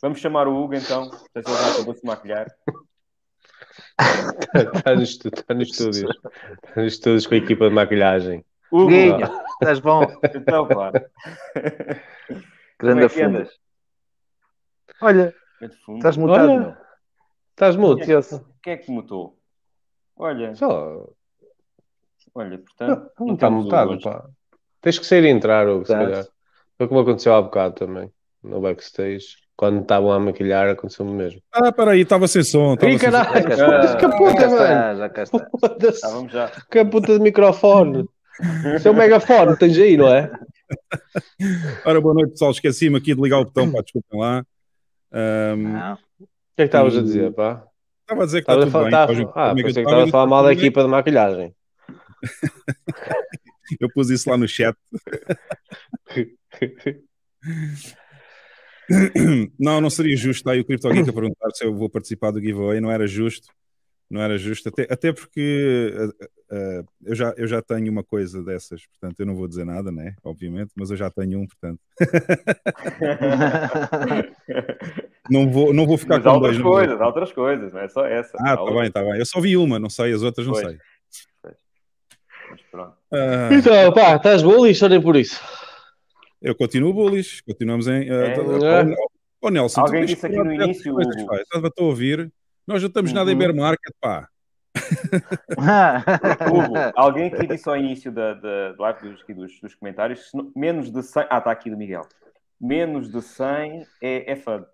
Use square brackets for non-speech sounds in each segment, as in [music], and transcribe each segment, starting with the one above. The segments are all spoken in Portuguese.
Vamos chamar o Hugo então, para jogar para se maquilhar. Está [laughs] nos tá estúdios. Está nos estúdios com a equipa de maquilhagem. Hugo, Guinha, estás bom? Então, claro. Grande é fundas. Olha, estás mutado, Olha. Não? Estás é mudo, O é, que é que mutou? Olha. Só. Olha, portanto. Não, não, está mutado, pá. Tens que sair e entrar, ou se tá. calhar. Foi como aconteceu há bocado também, no backstage. Quando estavam a maquilhar, aconteceu-me mesmo. Ah, peraí, estava sem som. Tava Ih, caralho, que puta, mano. Que puta de microfone. Seu é megafone, tens aí, não é? Ora, boa noite, pessoal. Esqueci-me aqui de ligar o botão, pá, desculpem lá. Um, o que é que estavas a dizer, pá? Estava a dizer que tá estava tudo bem. Ah, pensei que estava a falar mal da equipa de maquilhagem. [laughs] Eu pus isso lá no chat. [laughs] Não, não seria justo. Está aí o Crypto Geek a perguntar se eu vou participar do giveaway. Não era justo. Não era justo. Até, até porque uh, uh, eu, já, eu já tenho uma coisa dessas. Portanto, eu não vou dizer nada, né? Obviamente. Mas eu já tenho um, portanto. [laughs] não, vou, não vou ficar mas com outras dois, coisas. Há outras coisas, não é só essa. Ah, tá bem, tá bem. Eu só vi uma, não sei. As outras não pois. sei. Pois. Mas pronto. Uh... Então, pá, estás bom e nem por isso. Eu continuo bullies, continuamos em. Uh, é, uh, oh, oh, Nelson, alguém disse aqui no início. Estava a ouvir. Nós não estamos uhum. nada em uhum. bear market, pá. Hugo, alguém que disse ao início da, da live dos, dos, dos, comentários, menos de 100, ah, está aqui do Miguel, menos de 100 é, é fã.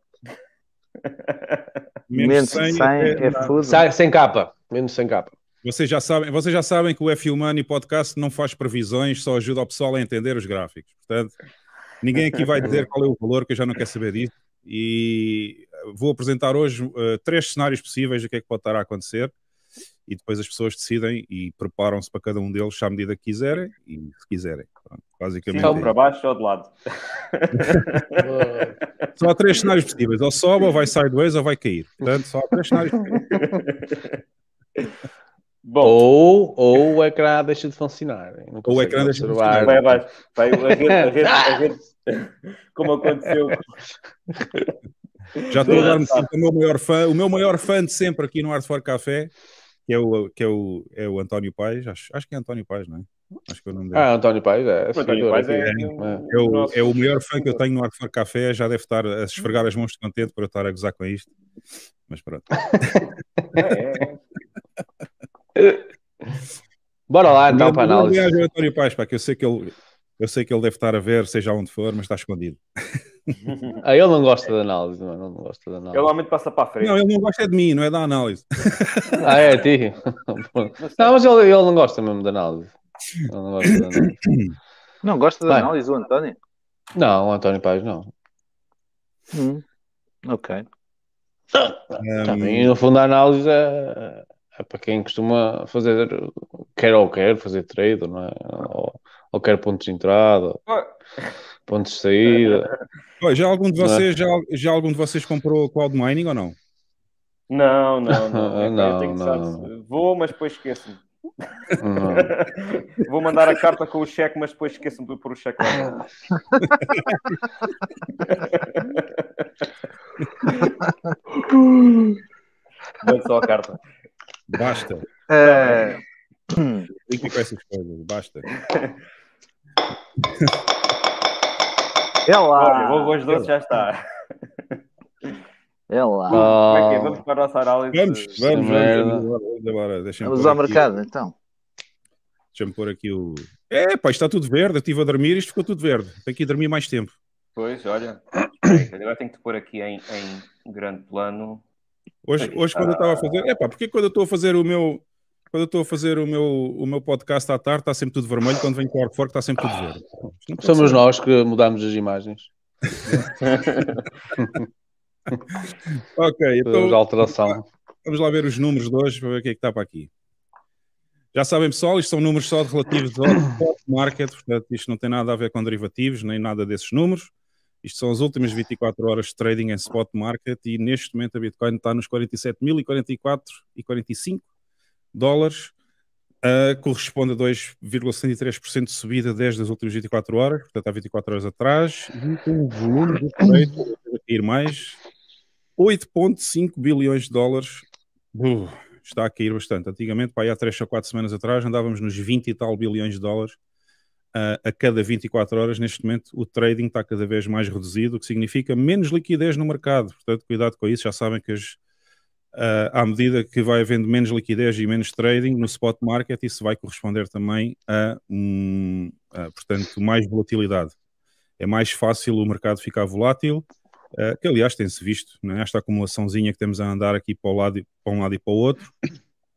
Menos, de 100, 100 é, é, é fã. Sem capa, menos sem capa. Vocês já, sabem, vocês já sabem que o F Humani Podcast não faz previsões, só ajuda o pessoal a entender os gráficos. Portanto, ninguém aqui vai dizer qual é o valor, que eu já não quero saber disso. E eh, vou apresentar hoje uh, três cenários possíveis do que é que pode estar a acontecer. E depois as pessoas decidem e preparam-se para cada um deles à medida que quiserem e se quiserem. Pronto, basicamente. Sim, é. para baixo ou de lado. [laughs] só há três cenários possíveis: ou sobe, ou vai sideways, ou vai cair. Portanto, só há três cenários possíveis. [laughs] Bom. Ou, ou o ecrã deixa de funcionar. Ou o ecrã deixa de funcionar. Vai, vai. vai a rede, a rede, a rede, como aconteceu. Já estou a dar-me é o meu maior fã, o meu maior fã de sempre aqui no Art for Café, que é o, que é o, é o António Paes, acho, acho que é António Paes, não é? Acho que é o nome dele. Ah, António Paes, é. António Paes é, né? é, é, o, é o maior fã que eu tenho no Art for Café, já deve estar a esfregar as mãos de contente para eu estar a gozar com isto, mas pronto. [laughs] é. é. Bora lá então para a análise. Um beijo, António Paz, pá, que eu sei que ele, eu sei que ele deve estar a ver, seja onde for, mas está escondido. [laughs] ah, ele não gosta de análise, mano. Ele não gosta de análise. Ele normalmente passa para a frente. Não, ele não gosta de mim, não é da análise. [laughs] ah, é, é ti. [laughs] não, mas ele, ele não gosta mesmo de análise. Ele não gosta de análise. [coughs] Não gosta de análise o António? Não, o António Paz não. Hum, ok. Um... Também, no fundo, a análise é, é para quem costuma fazer quer ou quer, fazer trade, não é? Ou, ou quer pontos de entrada, pontos de saída. Já algum de é? vocês, já, já algum de vocês comprou cloud mining ou não? Não, não, não. [laughs] não, não. Vou, mas depois esqueço-me. [laughs] Vou mandar a carta com o cheque, mas depois esqueço-me de pôr o cheque lá. Mande [laughs] só a carta. Basta. É... Fique com essas coisas, basta. É lá. Olha, hoje doce é já está. É lá. Como é que é? Vamos para a nossa análise. Vamos, vamos, vamos, vamos, agora. Vamos ao mercado, então. Deixa-me pôr aqui o. É, pá, está tudo verde. Eu estive a dormir e isto ficou tudo verde. Tenho que ir dormir mais tempo. Pois, olha. [coughs] Agora tenho que te pôr aqui em, em grande plano. Hoje, hoje quando eu estava é tá. Epá, porque quando eu estou a fazer o meu. Quando eu estou a fazer o meu, o meu podcast à tarde, está sempre tudo vermelho. Quando vem com o está sempre tudo verde. Somos ser. É nós que mudamos as imagens. [laughs] ok, então. alteração. Vamos lá ver os números de hoje para ver o que é que está para aqui. Já sabem, pessoal, isto são números só de relativos ao [coughs] market, portanto, isto não tem nada a ver com derivativos, nem nada desses números. Isto são as últimas 24 horas de trading em spot market e neste momento a Bitcoin está nos 47.044 e 45 dólares, uh, corresponde a 2,63% de subida desde as últimas 24 horas, portanto há 24 horas atrás, e tem um volume de trade a cair mais 8,5 bilhões de dólares. Uh, está a cair bastante. Antigamente, para aí há 3 ou 4 semanas atrás, andávamos nos 20 e tal bilhões de dólares a, a cada 24 horas, neste momento, o trading está cada vez mais reduzido, o que significa menos liquidez no mercado. Portanto, cuidado com isso. Já sabem que as, uh, à medida que vai havendo menos liquidez e menos trading no spot market, isso vai corresponder também a, um, portanto, mais volatilidade. É mais fácil o mercado ficar volátil, uh, que aliás tem-se visto, né? esta acumulaçãozinha que temos a andar aqui para, lado, para um lado e para o outro.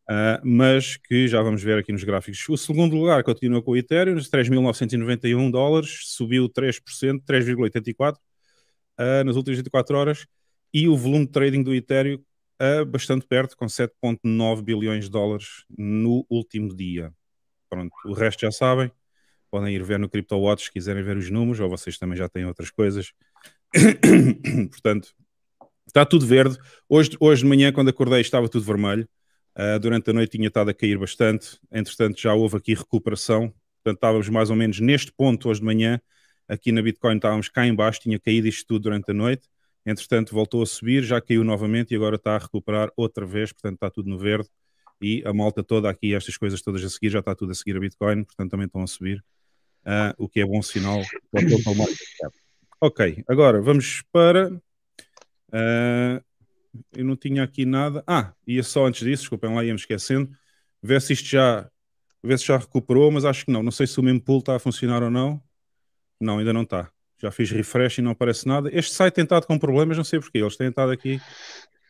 Uh, mas que já vamos ver aqui nos gráficos. O segundo lugar continua com o Ethereum, 3.991 dólares, subiu 3%, 3,84% uh, nas últimas 24 horas, e o volume de trading do Ethereum uh, bastante perto, com 7,9 bilhões de dólares no último dia. Pronto, o resto já sabem, podem ir ver no CryptoWatch se quiserem ver os números, ou vocês também já têm outras coisas. [coughs] Portanto, está tudo verde. Hoje, hoje de manhã, quando acordei, estava tudo vermelho Uh, durante a noite tinha estado a cair bastante, entretanto já houve aqui recuperação, portanto estávamos mais ou menos neste ponto hoje de manhã, aqui na Bitcoin estávamos cá embaixo, tinha caído isto tudo durante a noite, entretanto voltou a subir, já caiu novamente e agora está a recuperar outra vez, portanto está tudo no verde e a malta toda aqui, estas coisas todas a seguir, já está tudo a seguir a Bitcoin, portanto também estão a subir, uh, o que é bom sinal Ok, agora vamos para uh, eu não tinha aqui nada. Ah, ia só antes disso, desculpem lá, ia-me esquecendo, ver se isto já, ver se já recuperou, mas acho que não. Não sei se o mesmo pool está a funcionar ou não. Não, ainda não está. Já fiz refresh e não aparece nada. Este site tem estado com problemas, não sei porquê. Eles têm estado aqui,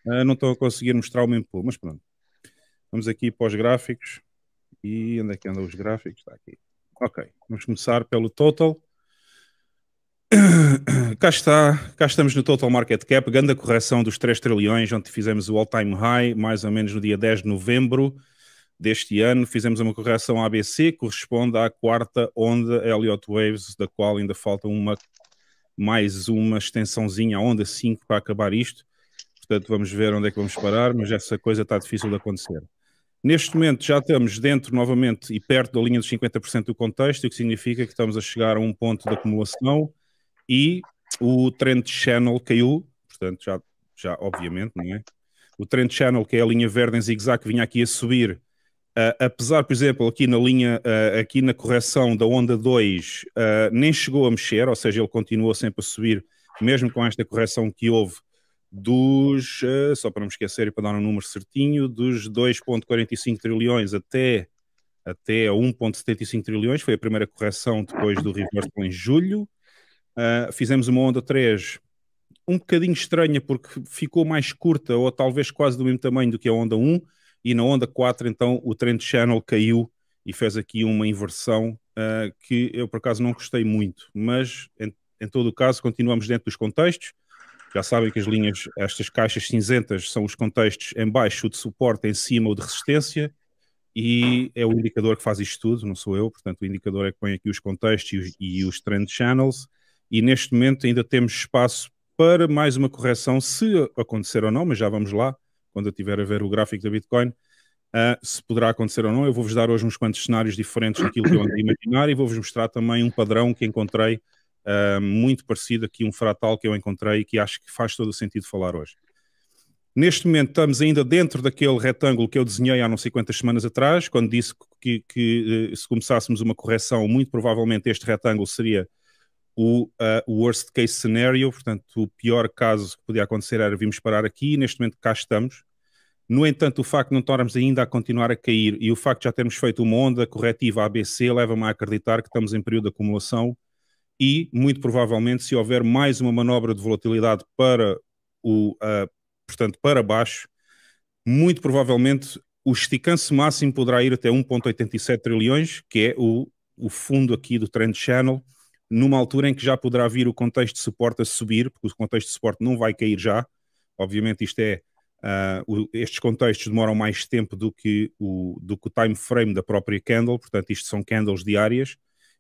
uh, não estão a conseguir mostrar o mesmo pool, mas pronto. Vamos aqui para os gráficos. E onde é que andam os gráficos? Está aqui. Ok, vamos começar pelo total. [coughs] Cá está, cá estamos no Total Market Cap, grande a correção dos 3 trilhões, onde fizemos o all-time high, mais ou menos no dia 10 de novembro deste ano, fizemos uma correção ABC, corresponde à quarta onda Elliott Waves, da qual ainda falta uma, mais uma extensãozinha, a onda 5, para acabar isto, portanto vamos ver onde é que vamos parar, mas essa coisa está difícil de acontecer. Neste momento já estamos dentro novamente e perto da linha dos 50% do contexto, o que significa que estamos a chegar a um ponto de acumulação, e o Trend Channel caiu, portanto, já, já obviamente, não é? O Trend Channel, que é a linha verde em zigue-zague, vinha aqui a subir. Uh, apesar, por exemplo, aqui na linha, uh, aqui na correção da onda 2, uh, ah, nem chegou a mexer, ou seja, ele continuou sempre a subir, mesmo com esta correção que houve dos, só para não me esquecer e para dar um número certinho, dos 2,45 trilhões até, até 1,75 trilhões, foi a primeira correção depois do reversal em julho, Uh, fizemos uma onda 3 um bocadinho estranha porque ficou mais curta ou talvez quase do mesmo tamanho do que a onda 1 e na onda 4 então o trend channel caiu e fez aqui uma inversão uh, que eu por acaso não gostei muito, mas em, em, todo o caso continuamos dentro dos contextos. Já sabem que as linhas, estas caixas cinzentas são os contextos em baixo de suporte, em cima ou de resistência e é o indicador que faz isto tudo, não sou eu, portanto o indicador é que põe aqui os contextos e os, e os trend channels e neste momento ainda temos espaço para mais uma correção, se acontecer ou não, mas já vamos lá, quando eu tiver a ver o gráfico da Bitcoin, uh, se poderá acontecer ou não. Eu vou-vos dar hoje uns quantos cenários diferentes daquilo que eu andei a imaginar e vou-vos mostrar também um padrão que encontrei uh, muito parecido aqui, um fratal que eu encontrei e que acho que faz todo o sentido falar hoje. Neste momento estamos ainda dentro daquele retângulo que eu desenhei há não sei quantas semanas atrás, quando disse que, que eh, se começássemos uma correção, muito provavelmente este retângulo seria o uh, worst case scenario, portanto, o pior caso que podia acontecer era virmos parar aqui e neste momento cá estamos. No entanto, o facto de não estarmos ainda a continuar a cair e o facto de já termos feito uma onda corretiva ABC leva-me a acreditar que estamos em período de acumulação e, muito provavelmente, se houver mais uma manobra de volatilidade para o, uh, portanto, para baixo, muito provavelmente o esticance máximo poderá ir até 1,87 trilhões, que é o, o fundo aqui do Trend Channel, numa altura em que já poderá vir o contexto de suporte a subir, porque o contexto de suporte não vai cair já. Obviamente, isto é. Uh, o, estes contextos demoram mais tempo do que, o, do que o time frame da própria candle, portanto, isto são candles diárias,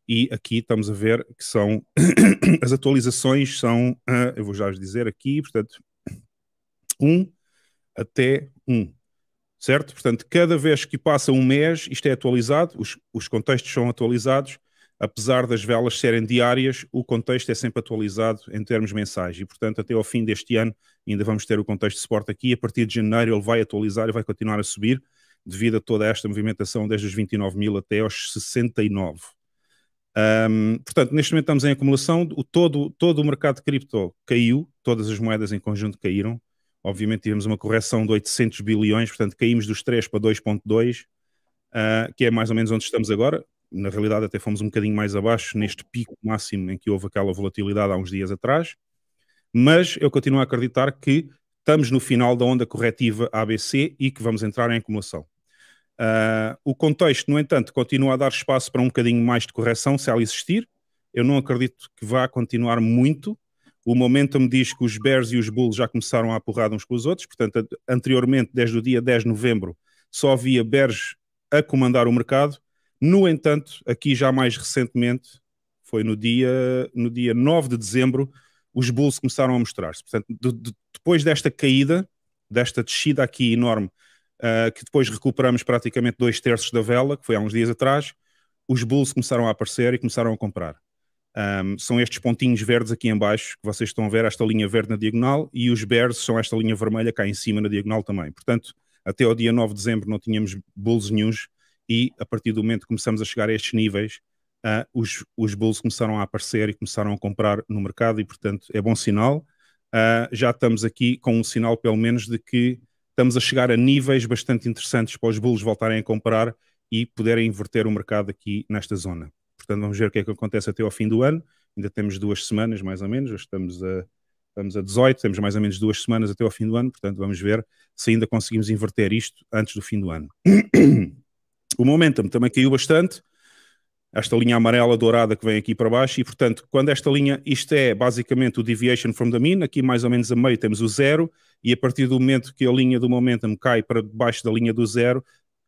e aqui estamos a ver que são [coughs] as atualizações são, uh, eu vou já dizer aqui, portanto, 1 um até 1. Um, certo? Portanto, cada vez que passa um mês, isto é atualizado, os, os contextos são atualizados apesar das velas serem diárias, o contexto é sempre atualizado em termos mensais e, portanto, até ao fim deste ano ainda vamos ter o contexto de suporte aqui. A partir de janeiro ele vai atualizar e vai continuar a subir devido a toda esta movimentação desde os 29 mil até aos 69. Um, portanto, neste momento estamos em acumulação, o, todo, todo o mercado de cripto caiu, todas as moedas em conjunto caíram. Obviamente tivemos uma correção de 800 bilhões, portanto caímos dos 3 para 2.2, uh, ah, que é mais ou menos onde estamos agora na realidade até fomos um bocadinho mais abaixo neste pico máximo em que houve aquela volatilidade há uns dias atrás, mas eu continuo a acreditar que estamos no final da onda corretiva ABC e que vamos entrar em acumulação. Uh, o contexto, no entanto, continua a dar espaço para um bocadinho mais de correção, se ela existir. Eu não acredito que vá continuar muito. O momento me diz que os bears e os bulls já começaram a apurrar uns com os outros. Portanto, anteriormente, desde o dia 10 de novembro, só havia bears a comandar o mercado no entanto, aqui já mais recentemente, foi no dia, no dia 9 de dezembro, os Bulls começaram a mostrar-se. Portanto, de, de, depois desta caída, desta descida aqui enorme, uh, que depois recuperamos praticamente dois terços da vela, que foi há uns dias atrás, os Bulls começaram a aparecer e começaram a comprar. Um, são estes pontinhos verdes aqui em baixo que vocês estão a ver, esta linha verde na diagonal, e os Bears são esta linha vermelha cá em cima na diagonal também. Portanto, até ao dia 9 de dezembro não tínhamos bulls nenhums, e a partir do momento que começamos a chegar a estes níveis, uh, os, os bulls começaram a aparecer e começaram a comprar no mercado e, portanto, é bom sinal. Uh, já estamos aqui com um sinal, pelo menos, de que estamos a chegar a níveis bastante interessantes para os bulls voltarem a comprar e poderem inverter o mercado aqui nesta zona. Portanto, vamos ver o que é que acontece até ao fim do ano. Ainda temos duas semanas, mais ou menos. Hoje estamos a, estamos a 18, temos mais ou menos duas semanas até ao fim do ano. Portanto, vamos ver se ainda conseguimos inverter isto antes do fim do ano. [clears throat] O momentum também caiu bastante, esta linha amarela dourada que vem aqui para baixo, e portanto, quando esta linha, isto é basicamente o deviation from the mean, aqui mais ou menos a meio temos o zero, e a partir do momento que a linha do momentum cai para baixo da linha do zero,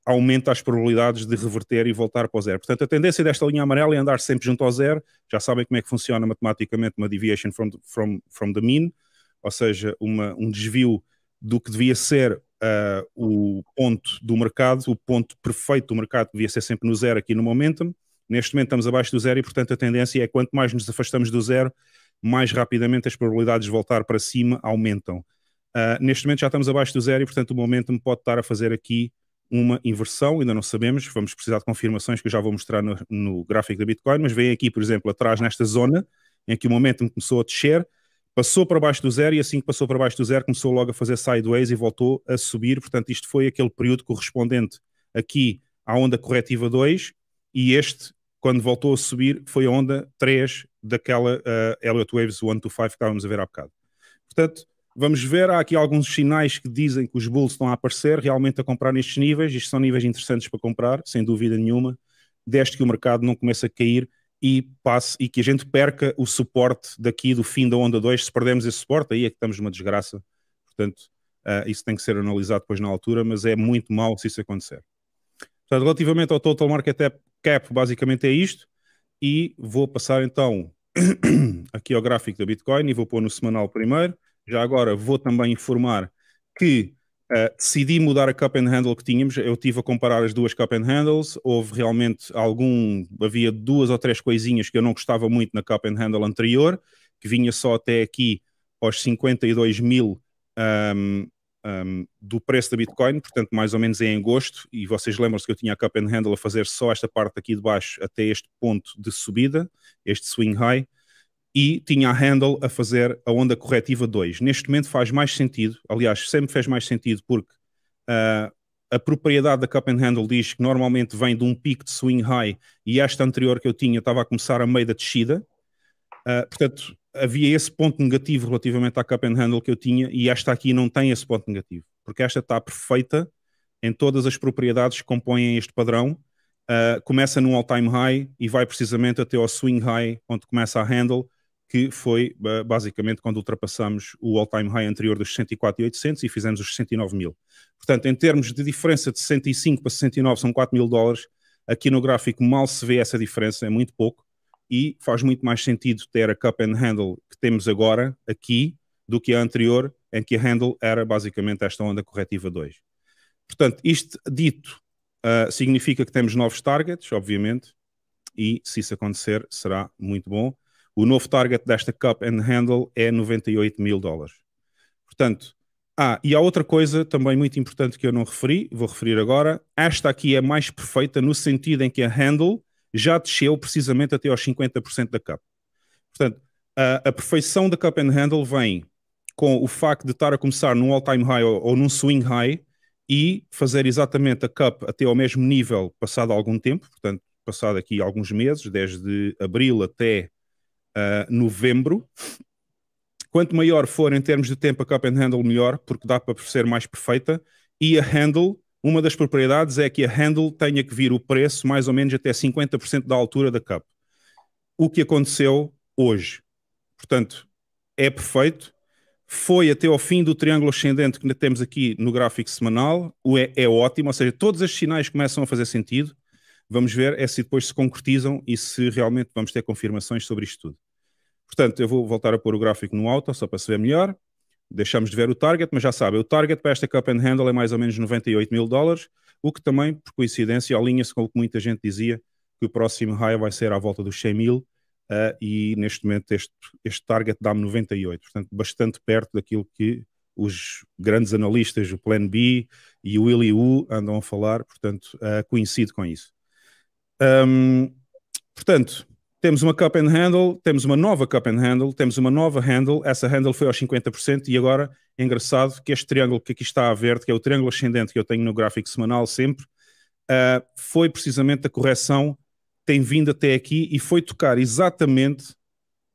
aumenta as probabilidades de reverter e voltar para o zero. Portanto, a tendência desta linha amarela é andar sempre junto ao zero, já sabem como é que funciona matematicamente uma deviation from, the, from, from the mean, ou seja, uma, um desvio do que devia ser uh, o ponto do mercado, o ponto perfeito do mercado, que devia ser sempre no zero aqui no momentum. Neste momento estamos abaixo do zero e, portanto, a tendência é quanto mais nos afastamos do zero, mais rapidamente as probabilidades de voltar para cima aumentam. Uh, neste momento já estamos abaixo do zero e, portanto, o momentum pode estar a fazer aqui uma inversão, ainda não sabemos, vamos precisar de confirmações que eu já vou mostrar no, no gráfico da Bitcoin, mas vem aqui, por exemplo, atrás nesta zona, em que o momentum começou a descer, Passou para baixo do zero e assim que passou para baixo do zero começou logo a fazer sideways e voltou a subir. Portanto, isto foi aquele período correspondente aqui à onda corretiva 2 e este, quando voltou a subir, foi a onda 3 daquela uh, Elliott Waves 125 que estávamos a ver há bocado. Portanto, vamos ver, há aqui alguns sinais que dizem que os bulls estão a aparecer realmente a comprar nestes níveis. Isto são níveis interessantes para comprar, sem dúvida nenhuma, desde que o mercado não comece a cair e, passe, e que a gente perca o suporte daqui do fim da onda 2. Se perdemos esse suporte, aí é que estamos numa desgraça. Portanto, uh, isso tem que ser analisado depois na altura, mas é muito mal se isso acontecer. Portanto, relativamente ao total market cap, basicamente é isto. E vou passar então [coughs] aqui ao gráfico da Bitcoin e vou pôr no semanal primeiro. Já agora vou também informar que Uh, decidi mudar a cup and handle que tínhamos. Eu tive a comparar as duas cup and handles. Houve realmente algum, havia duas ou três coisinhas que eu não gostava muito na cup and handle anterior, que vinha só até aqui aos 52 mil um, ehm, um, ehm, do preço da Bitcoin, portanto mais ou menos é em agosto. E vocês lembram-se que eu tinha a cup and handle a fazer só esta parte aqui de baixo até este ponto de subida, este swing high e tinha a Handle a fazer a onda corretiva 2. Neste momento faz mais sentido, aliás, sempre fez mais sentido porque uh, a propriedade da Cup and Handle diz que normalmente vem de um pico de swing high e esta anterior que eu tinha estava a começar a meio da descida. Uh, portanto, havia esse ponto negativo relativamente à Cup and Handle que eu tinha e esta aqui não tem esse ponto negativo, porque esta está perfeita em todas as propriedades que compõem este padrão. Uh, começa num all-time high e vai precisamente até ao swing high, onde começa a handle, que foi basicamente quando ultrapassamos o all-time high anterior dos 64,800 e fizemos os 69 mil. Portanto, em termos de diferença de 65 para 69 são 4 mil dólares. Aqui no gráfico mal se vê essa diferença, é muito pouco e faz muito mais sentido ter a cup and handle que temos agora aqui do que a anterior, em que a handle era basicamente esta onda corretiva 2. Portanto, isto dito uh, significa que temos novos targets, obviamente, e se isso acontecer será muito bom. O novo target desta Cup and Handle é 98 mil dólares. Portanto, ah, e há outra coisa também muito importante que eu não referi, vou referir agora. Esta aqui é mais perfeita no sentido em que a handle já desceu precisamente até aos 50% da cup. Portanto, a, a, perfeição da cup and handle vem com o facto de estar a começar num all-time high ou, ou, num swing high e fazer exatamente a cup até ao mesmo nível passado algum tempo, portanto, passado aqui alguns meses, desde abril até eh, novembro. Quanto maior for em termos de tempo a cup and handle, melhor, porque dá para ser mais perfeita. E a handle, uma das propriedades é que a handle tenha que vir o preço mais ou menos até 50% da altura da cup. O que aconteceu hoje. Portanto, é perfeito. Foi até ao fim do triângulo ascendente que temos aqui no gráfico semanal. O é, é ótimo, ou seja, todos os sinais começam a fazer sentido. Vamos ver é se depois se concretizam e se realmente vamos ter confirmações sobre isto tudo. Portanto, eu vou voltar a pôr o gráfico no alto, só para se ver melhor. Deixamos de ver o target, mas já sabem, o target para esta Cup and Handle é mais ou menos 98 mil dólares, o que também, por coincidência, alinha-se com o que muita gente dizia, que o próximo high vai ser à volta dos 100 mil, uh, e neste momento este, este target dá-me 98, portanto bastante perto daquilo que os grandes analistas, o Plan B e o Willy Wu andam a falar, portanto uh, coincide com isso. Um, portanto, temos uma cup and handle, temos uma nova cup and handle, temos uma nova handle. Essa handle foi aos 50% e agora é engraçado que este triângulo que aqui está a verde, que é o triângulo ascendente que eu tenho no gráfico semanal sempre, uh, foi precisamente a correção tem vindo até aqui e foi tocar exatamente.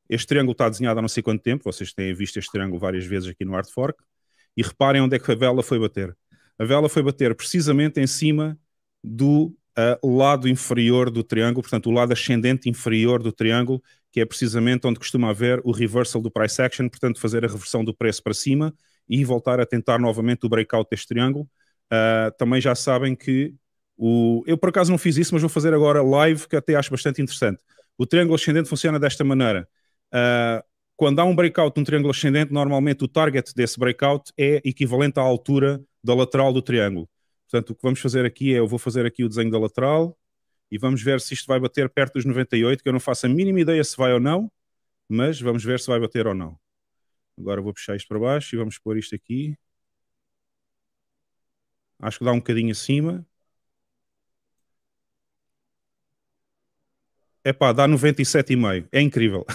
Este triângulo está desenhado há não sei quanto tempo, vocês têm visto este triângulo várias vezes aqui no Art Fork, e reparem onde é que a vela foi bater. A vela foi bater precisamente em cima do uh, lado inferior do triângulo, portanto, o lado ascendente inferior do triângulo, que é precisamente onde costuma haver o reversal do price action, portanto, fazer a reversão do preço para cima e voltar a tentar novamente o breakout deste triângulo. Uh, também já sabem que o... eu por acaso não fiz isso, mas vou fazer agora live, que até acho bastante interessante. O triângulo ascendente funciona desta maneira. Uh, quando há um breakout num triângulo ascendente, normalmente o target desse breakout é equivalente à altura da lateral do triângulo. Portanto, o que vamos fazer aqui é, eu vou fazer aqui o desenho da lateral e vamos ver se isto vai bater perto dos 98, que eu não faço a mínima ideia se vai ou não, mas vamos ver se vai bater ou não. Agora vou puxar isto para baixo e vamos pôr isto aqui. Acho que dá um bocadinho acima. Epá, dá 97,5. É incrível.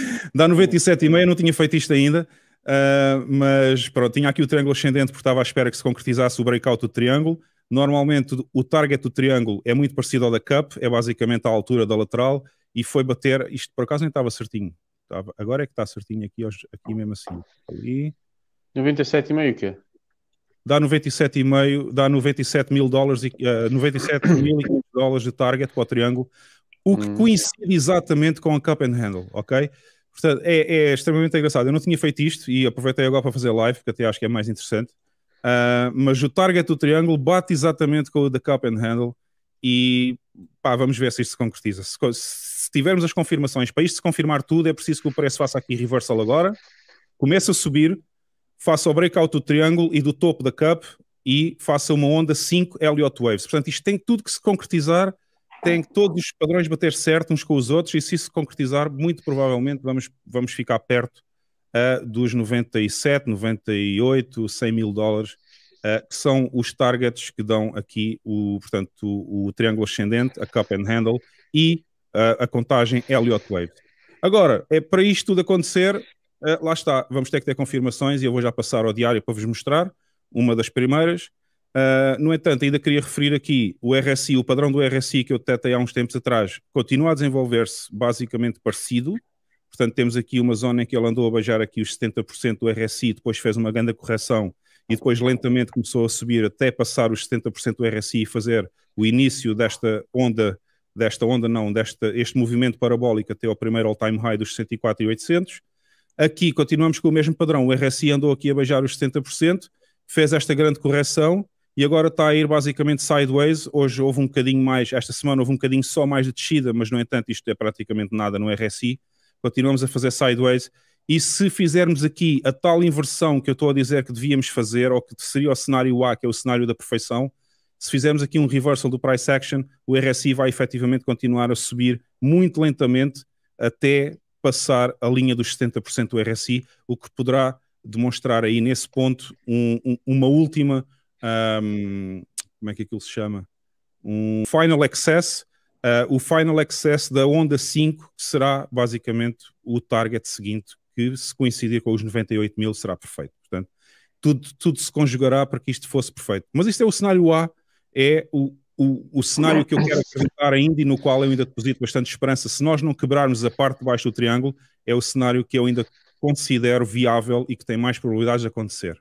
[laughs] dá 97,5, eu não tinha feito isto ainda. Uh, mas pronto, tinha aqui o triângulo ascendente porque estava à espera que se concretizasse o breakout do triângulo. Normalmente o target do triângulo é muito parecido ao da cup, é basicamente a altura da lateral e foi bater, isto por acaso nem estava certinho, estava, agora é que está certinho aqui, aqui mesmo assim. Ali. 97,5 o quê? Dá 97,5, dá 97 mil dólares, e, uh, ah, 97 mil dólares de target para o triângulo, o que hum. coincide exatamente com a cup and handle, ok? Portanto, é, é, extremamente engraçado. Eu não tinha feito isto e aproveitei agora para fazer live, porque até acho que é mais interessante. Uh, mas o target do triângulo bate exatamente com o da Cup and Handle e pá, vamos ver se isto se concretiza. Se, se, tivermos as confirmações, para isto se confirmar tudo, é preciso que o preço faça aqui reversal agora, comece a subir, faça o breakout do triângulo e do topo da Cup e faça uma onda 5 Elliott Waves. Portanto, isto tem tudo que se concretizar que todos os padrões bater certo uns com os outros, e se isso se concretizar, muito provavelmente vamos, vamos ficar perto uh, dos 97, 98, 100 mil dólares, uh, que são os targets que dão aqui o, portanto, o, o triângulo ascendente, a cup and handle e uh, a contagem Elliott Wave. Agora, é para isto tudo acontecer, lá está, vamos ter que ter confirmações e eu vou já passar ao diário para vos mostrar uma das primeiras. Uh, no entanto, ainda queria referir aqui o RSI, o padrão do RSI que eu detetei há uns tempos atrás, continua a desenvolver-se basicamente parecido. Portanto, temos aqui uma zona em que ele andou a beijar aqui os 70% do RSI, depois fez uma grande correção e depois lentamente começou a subir até passar os 70% do RSI e fazer o início desta onda, desta onda não, desta, este movimento parabólico até ao primeiro all-time high dos 64,800. Aqui continuamos com o mesmo padrão, o RSI andou aqui a beijar os 70%, fez esta grande correção e agora está a ir basicamente sideways. Hoje houve um bocadinho mais, esta semana houve um bocadinho só mais de descida, mas no entanto isto é praticamente nada no RSI. Continuamos a fazer sideways. E se fizermos aqui a tal inversão que eu estou a dizer que devíamos fazer, ou que seria o cenário A, que é o cenário da perfeição, se fizermos aqui um reversal do price action, o RSI vai efetivamente continuar a subir muito lentamente até passar a linha dos 70% do RSI, o que poderá demonstrar aí nesse ponto um, um, uma última um, como é que aquilo se chama? Um Final Access, uh, o Final Access da Onda 5 será basicamente o target seguinte, que se coincidir com os 98 mil será perfeito. Portanto, tudo, tudo se conjugará para que isto fosse perfeito. Mas isto é o cenário A, é o, o, o cenário que eu quero acreditar ainda e no qual eu ainda deposito bastante esperança. Se nós não quebrarmos a parte de baixo do triângulo, é o cenário que eu ainda considero viável e que tem mais probabilidades de acontecer.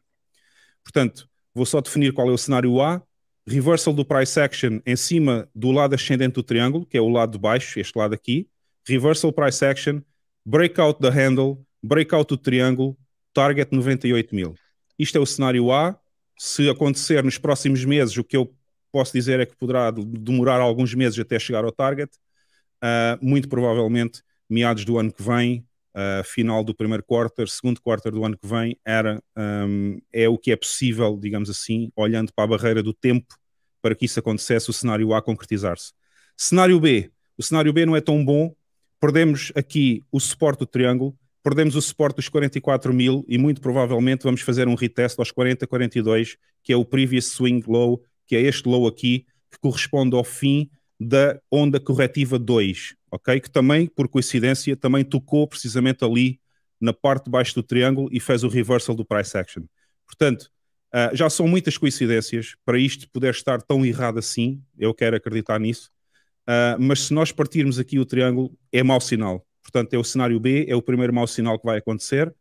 Portanto, vou só definir qual é o cenário A, reversal do price action em cima do lado ascendente do triângulo, que é o lado de baixo, este lado aqui, reversal price action, breakout da handle, breakout do triângulo, target 98 mil. Isto é o cenário A. Se acontecer nos próximos meses, o que eu posso dizer é que poderá demorar alguns meses até chegar ao target. Uh, muito provavelmente, meados do ano que vem, uh, final do primeiro quarter, segundo quarter do ano que vem, era, um, é o que é possível, digamos assim, olhando para a barreira do tempo para que isso acontecesse, o cenário A concretizar-se. Cenário B, o cenário B não é tão bom, perdemos aqui o suporte do triângulo, perdemos o suporte dos 44 mil e muito provavelmente vamos fazer um retest aos 40, 42, que é o previous swing low, que é este low aqui, que corresponde ao fim da onda corretiva 2 ok? Que também, por coincidência, também tocou precisamente ali na parte de baixo do triângulo e fez o reversal do price action. Portanto, uh, já são muitas coincidências para isto poder estar tão errado assim, eu quero acreditar nisso, uh, mas se nós partirmos aqui o triângulo, é mau sinal. Portanto, é o cenário B, é o primeiro mau sinal que vai acontecer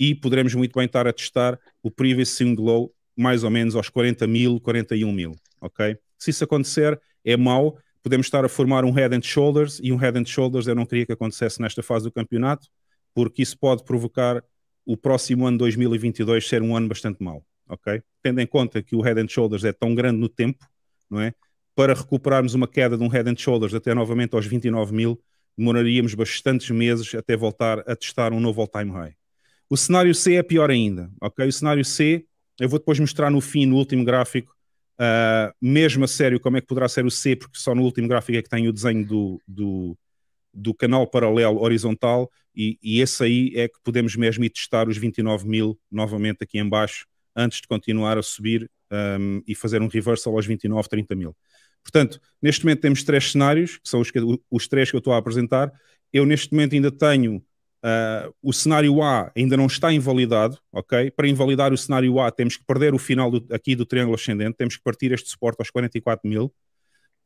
e poderemos muito bem estar a testar o previous single low mais ou menos aos 40 mil, 41 mil, ok? Se isso acontecer, é mau, podemos estar a formar um head and shoulders e um head and shoulders eu não queria que acontecesse nesta fase do campeonato, porque isso pode provocar o próximo ano 2022 ser um ano bastante mau, ok? Tendo em conta que o head and shoulders é tão grande no tempo, não é? Para recuperarmos uma queda de um head and shoulders até novamente aos 29 mil, demoraríamos bastantes meses até voltar a testar um novo all-time high. O cenário C é pior ainda, ok? O cenário C, eu vou depois mostrar no fim, no último gráfico, Uh, mesmo a sério, como é que poderá ser o C, porque só no último gráfico é que tem o desenho do, do, do canal paralelo horizontal, e, e, esse aí é que podemos mesmo ir testar os 29 mil novamente aqui em baixo, antes de continuar a subir um, e fazer um reversal aos 29, 30 mil. Portanto, neste momento temos três cenários, que são os, que, os três que eu estou a apresentar. Eu neste momento ainda tenho Uh, o cenário A ainda não está invalidado, ok? Para invalidar o cenário A, temos que perder o final do, aqui do triângulo ascendente, temos que partir este suporte aos 44 mil.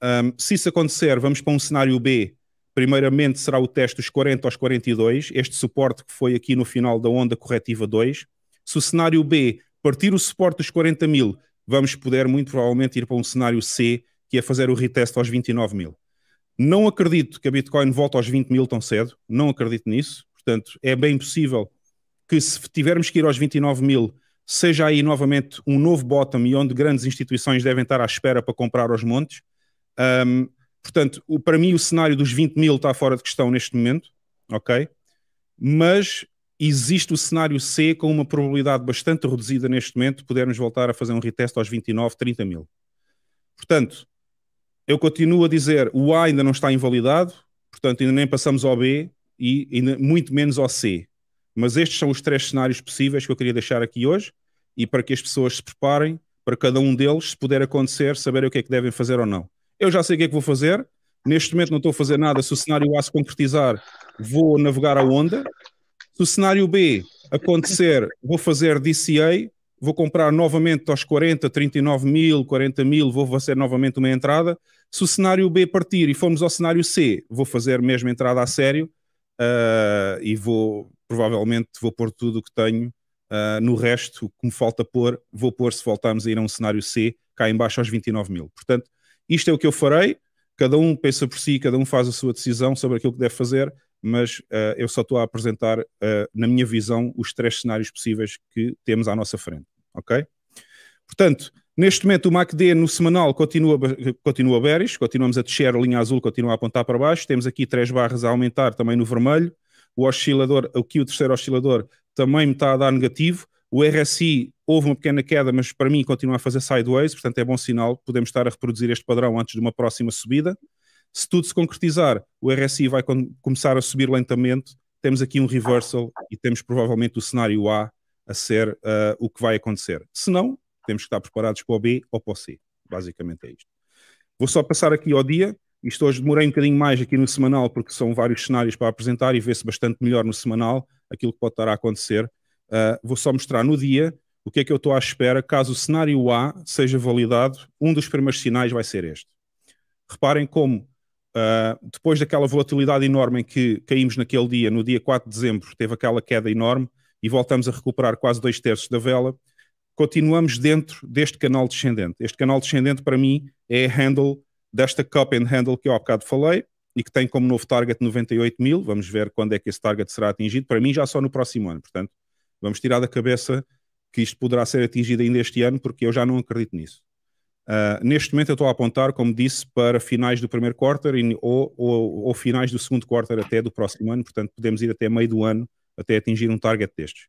Um, se isso acontecer, vamos para um cenário B. Primeiramente será o teste dos 40 aos 42, este suporte que foi aqui no final da onda corretiva 2. Se o cenário B partir o suporte dos 40 mil, vamos poder muito provavelmente ir para um cenário C, que é fazer o reteste aos 29 mil. Não acredito que a Bitcoin volte aos 20 mil tão cedo, não acredito nisso. Portanto, é bem possível que se tivermos que ir aos 29 mil, seja aí novamente um novo bottom e onde grandes instituições devem estar à espera para comprar aos montes. Um, portanto, o, para mim o cenário dos 20 mil está fora de questão neste momento, ok? Mas existe o cenário C com uma probabilidade bastante reduzida neste momento de podermos voltar a fazer um reteste aos 29, 30 mil. Portanto, eu continuo a dizer, o A ainda não está invalidado, portanto ainda nem passamos ao B, e, e muito menos ao C. Mas estes são os três cenários possíveis que eu queria deixar aqui hoje e para que as pessoas se preparem para cada um deles, se puder acontecer, saber o que é que devem fazer ou não. Eu já sei o que é que vou fazer, neste momento não estou a fazer nada, se o cenário A se concretizar, vou navegar a onda, se o cenário B acontecer, vou fazer DCA, vou comprar novamente aos 40, 39 mil, 40 mil, vou fazer novamente uma entrada, se o cenário B partir e formos ao cenário C, vou fazer mesmo entrada a sério, uh, e vou, provavelmente, vou pôr tudo o que tenho Uh, no resto, o que me falta pôr, vou pôr se voltarmos a ir a um cenário C, cá embaixo aos 29 mil. Portanto, isto é o que eu farei. Cada um pensa por si, cada um faz a sua decisão sobre aquilo que deve fazer, mas uh, eu só estou a apresentar, uh, na minha visão, os três cenários possíveis que temos à nossa frente. Ok? Portanto, Neste momento, o MACD no semanal continua, continua bearish, continuamos a descer, a linha azul continua a apontar para baixo. Temos aqui três barras a aumentar também no vermelho. O oscilador, aqui o terceiro oscilador, também me está a dar negativo. O RSI houve uma pequena queda, mas para mim continua a fazer sideways, portanto é bom sinal. Podemos estar a reproduzir este padrão antes de uma próxima subida. Se tudo se concretizar, o RSI vai começar a subir lentamente. Temos aqui um reversal e temos provavelmente o cenário A a ser uh, o que vai acontecer. Se não, temos que estar preparados para o B ou para o C. Basicamente é isto. Vou só passar aqui ao dia. Isto hoje demorei um bocadinho mais aqui no semanal, porque são vários cenários para apresentar e vê-se bastante melhor no semanal aquilo que pode estar a acontecer. Uh, vou só mostrar no dia o que é que eu estou à espera caso o cenário A seja validado. Um dos primeiros sinais vai ser este. Reparem como, uh, depois daquela volatilidade enorme em que caímos naquele dia, no dia 4 de dezembro, teve aquela queda enorme e voltamos a recuperar quase dois terços da vela continuamos dentro deste canal descendente. Este canal descendente, para mim, é a handle desta cup and handle que eu há bocado falei e que tem como novo target 98 mil. Vamos ver quando é que esse target será atingido. Para mim, já só no próximo ano. Portanto, vamos tirar da cabeça que isto poderá ser atingido ainda este ano, porque eu já não acredito nisso. Uh, neste momento, eu estou a apontar, como disse, para finais do primeiro quarter e, ou, ou, ou finais do segundo quarter até do próximo ano. Portanto, podemos ir até meio do ano até atingir um target destes.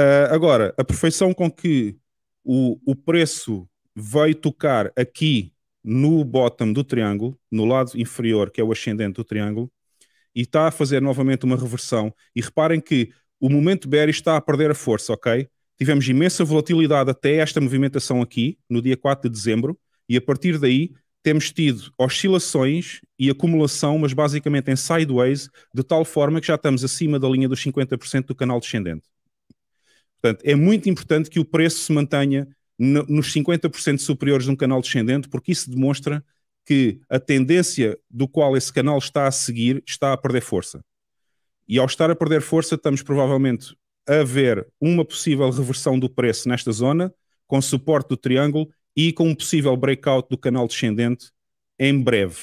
Uh, agora, a perfeição com que o, o preço veio tocar aqui no bottom do triângulo, no lado inferior, que é o ascendente do triângulo, e está a fazer novamente uma reversão. E reparem que o momento bearish está a perder a força, ok? Tivemos imensa volatilidade até esta movimentação aqui, no dia 4 de dezembro, e a partir daí temos tido oscilações e acumulação, mas basicamente em sideways, de tal forma que já estamos acima da linha dos 50% do canal descendente. Portanto, é muito importante que o preço se mantenha no, nos 50% superiores de um canal descendente, porque isso demonstra que a tendência do qual esse canal está a seguir está a perder força. E ao estar a perder força, estamos provavelmente a ver uma possível reversão do preço nesta zona, com suporte do triângulo e com um possível breakout do canal descendente em breve.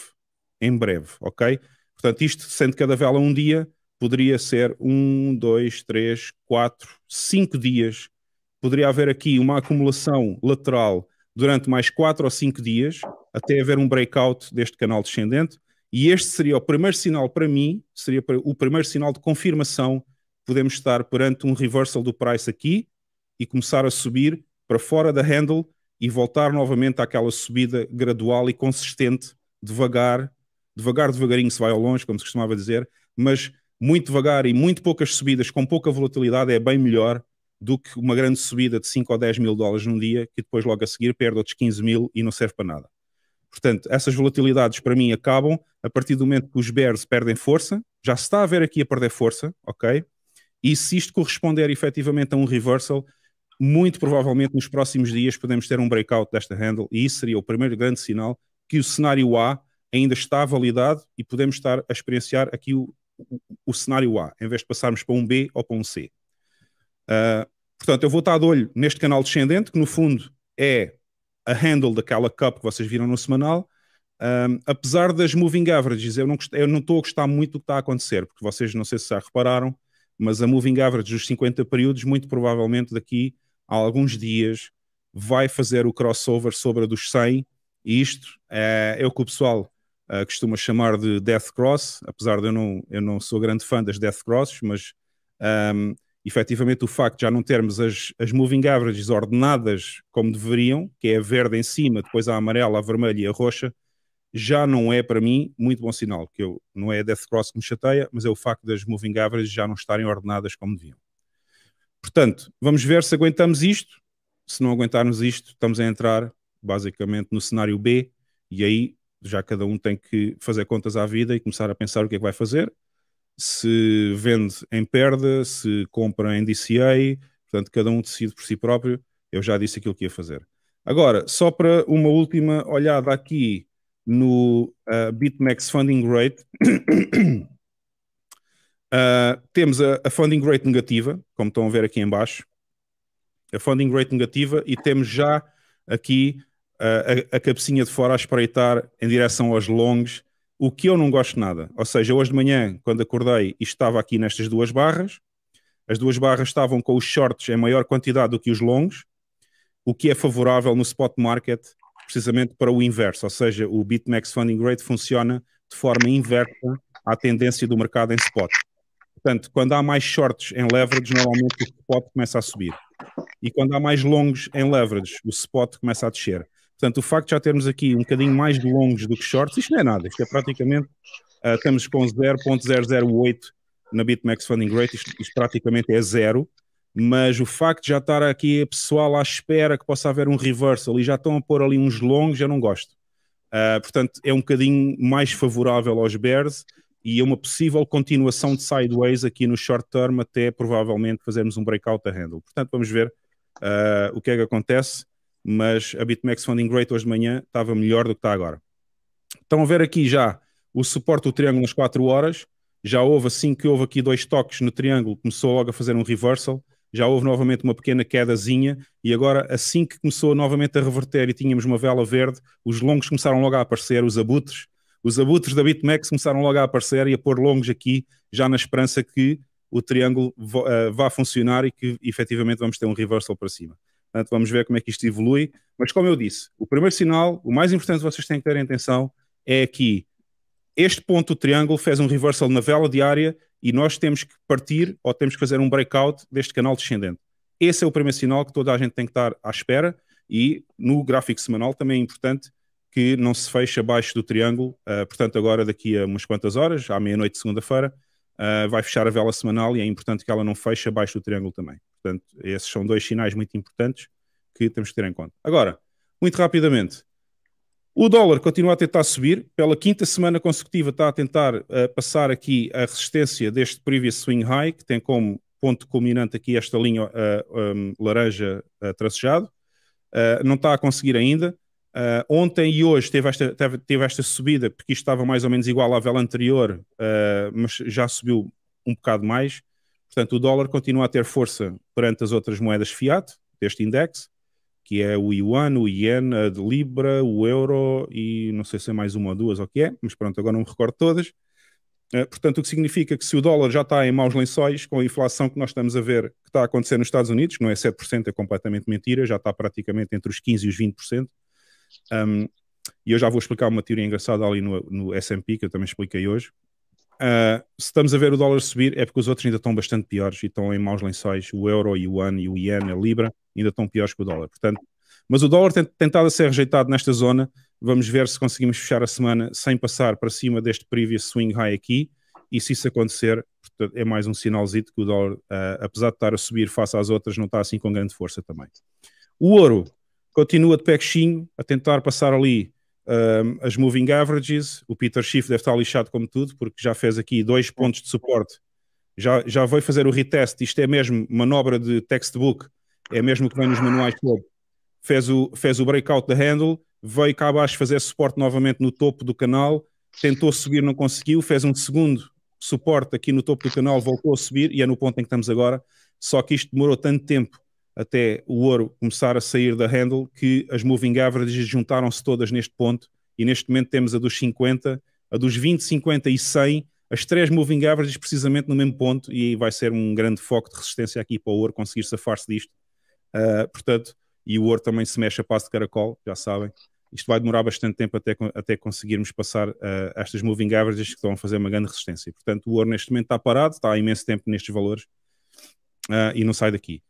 Em breve, ok? Portanto, isto sendo cada vela um dia, poderia ser um, dois, três, quatro, cinco dias. Poderia haver aqui uma acumulação lateral durante mais quatro ou cinco dias, até haver um breakout deste canal descendente. E este seria o primeiro sinal para mim, seria o primeiro sinal de confirmação. Podemos estar perante um reversal do price aqui e começar a subir para fora da handle e voltar novamente àquela subida gradual e consistente, devagar, devagar, devagarinho se vai ao longe, como se costumava dizer, mas muito devagar e muito poucas subidas, com pouca volatilidade, é bem melhor do que uma grande subida de 5 ou 10 mil dólares num dia, que depois logo a seguir perde outros 15 mil e não serve para nada. Portanto, essas volatilidades para mim acabam a partir do momento que os bears perdem força, já se está a ver aqui a perder força, ok? E se isto corresponder efetivamente a um reversal, muito provavelmente nos próximos dias podemos ter um breakout desta handle e isso seria o primeiro grande sinal que o cenário A ainda está validado e podemos estar a experienciar aqui o o cenário A, em vez de passarmos para um B ou para um C. Uh, portanto, eu vou estar de olho neste canal descendente, que no fundo é a handle daquela cup que vocês viram no semanal. Um, ah, apesar das moving averages, eu não, eu não estou a gostar muito do que está a acontecer, porque vocês não sei se já repararam, mas a moving average dos 50 períodos, muito provavelmente daqui a alguns dias, vai fazer o crossover sobre a dos 100, e isto é, é o que o pessoal uh, costuma chamar de Death Cross, apesar de eu não, eu não sou grande fã das Death Crosses, mas um, ehm, efetivamente o facto de já não termos as, as moving averages ordenadas como deveriam, que é a verde em cima, depois a amarela, a vermelha e a roxa, já não é para mim muito bom sinal, que eu, não é a Death Cross que me chateia, mas é o facto das moving averages já não estarem ordenadas como deviam. Portanto, vamos ver se aguentamos isto. Se não aguentarmos isto, estamos a entrar basicamente no cenário B e aí já cada um tem que fazer contas à vida e começar a pensar o que é que vai fazer, se vende em perda, se compra em DCA, portanto, cada um decide por si próprio. Eu já disse aquilo que ia fazer. Agora, só para uma última olhada aqui no uh, BitMEX Funding Rate, [coughs] uh, temos a, a Funding Rate negativa, como estão a ver aqui em baixo, a Funding Rate negativa, e temos já aqui a, a cabecinha de fora a espreitar em direção aos longs, o que eu não gosto nada. Ou seja, hoje de manhã, quando acordei estava aqui nestas duas barras, as duas barras estavam com os shorts em maior quantidade do que os longos, o que é favorável no spot market precisamente para o inverso, ou seja, o BitMEX Funding Rate funciona de forma inversa à tendência do mercado em spot. Portanto, quando há mais shorts em leverage, normalmente o spot começa a subir. E quando há mais longos em leverage, o spot começa a descer. Portanto, o facto de já termos aqui um bocadinho mais longos do que shorts, isto não é nada, isto é praticamente, uh, estamos com 0.008 na BitMEX Funding Rate, isto, isto, praticamente é zero, mas o facto de já estar aqui a pessoal à espera que possa haver um reversal e já estão a pôr ali uns longos, eu não gosto. Uh, portanto, é um bocadinho mais favorável aos bears e é uma possível continuação de sideways aqui no short term até provavelmente fazermos um breakout da handle. Portanto, vamos ver uh, o que é que acontece mas a BitMEX Funding Rate hoje de manhã estava melhor do que está agora. Estão a ver aqui já o suporte do triângulo nas 4 horas, já houve assim que houve aqui dois toques no triângulo, começou logo a fazer um reversal, já houve novamente uma pequena quedazinha e agora assim que começou novamente a reverter e tínhamos uma vela verde, os longos começaram logo a aparecer, os abutres, os abutres da BitMEX começaram logo a aparecer e a pôr longos aqui, já na esperança que o triângulo eh, vá funcionar e que efetivamente vamos ter um reversal para cima. Portanto, vamos ver como é que isto evolui. Mas, como eu disse, o primeiro sinal, o mais importante que vocês têm que ter em atenção é que este ponto do triângulo fez um reversal na vela diária e nós temos que partir ou temos que fazer um breakout deste canal descendente. Esse é o primeiro sinal que toda a gente tem que estar à espera e no gráfico semanal também é importante que não se feche abaixo do triângulo. Uh, portanto, agora daqui a umas quantas horas, à meia-noite de segunda-feira, uh, vai fechar a vela semanal e é importante que ela não feche abaixo do triângulo também. Portanto, esses são dois sinais muito importantes que temos que ter em conta. Agora, muito rapidamente, o dólar continua a tentar subir, pela quinta semana consecutiva está a tentar uh, passar aqui a resistência deste previous swing high, que tem como ponto culminante aqui esta linha uh, eh, um, ehm, laranja uh, tracejado. Uh, não está a conseguir ainda. ontem e hoje teve esta, teve, teve, esta subida, porque isto estava mais ou menos igual à vela anterior, mas já subiu um bocado mais. Portanto, o dólar continua a ter força perante as outras moedas fiat deste index, que é o yuan, o yen, a libra, o euro e não sei se é mais uma ou duas ou o que é, mas pronto, agora não me recordo todas. Eh, portanto, o que significa que se o dólar já está em maus lençóis, com a inflação que nós estamos a ver que está a acontecer nos Estados Unidos, que não é 7%, é completamente mentira, já está praticamente entre os 15% e os 20%. Um, e eu já vou explicar uma teoria engraçada ali no, no SP, que eu também expliquei hoje, Uh, se estamos a ver o dólar subir, é porque os outros ainda estão bastante piores e estão em maus lençóis. O euro, o yuan e o ien, a libra, ainda estão piores que o dólar. Portanto, mas o dólar tem tentado a ser rejeitado nesta zona. Vamos ver se conseguimos fechar a semana sem passar para cima deste previous swing high aqui. E se isso acontecer, é mais um sinalzito que o dólar, uh, apesar de estar a subir face às outras, não está assim com grande força também. O ouro continua de pé a tentar passar ali um, as moving averages, o Peter Schiff deve estar lixado como tudo, porque já fez aqui dois pontos de suporte, já, já veio fazer o retest, isto é mesmo manobra de textbook, é mesmo que vem nos manuais todo. Fez o, fez o breakout da handle, veio cá abaixo fazer suporte novamente no topo do canal, tentou subir, não conseguiu, fez um segundo suporte aqui no topo do canal, voltou a subir e é no ponto em que estamos agora. Só que isto demorou tanto tempo até o ouro começar a sair da handle que as moving averages juntaram-se todas neste ponto e neste momento temos a dos 50, a dos 20, 50 e 100, as três moving averages precisamente no mesmo ponto e vai ser um grande foco de resistência aqui para o ouro conseguir safar-se disto. Uh, portanto, e o ouro também se mexe a passo de caracol, já sabem. Isto vai demorar bastante tempo até, até conseguirmos passar uh, estas moving averages que estão a fazer uma grande resistência. Portanto, o ouro neste momento está parado, está há imenso tempo nestes valores uh, e não sai daqui.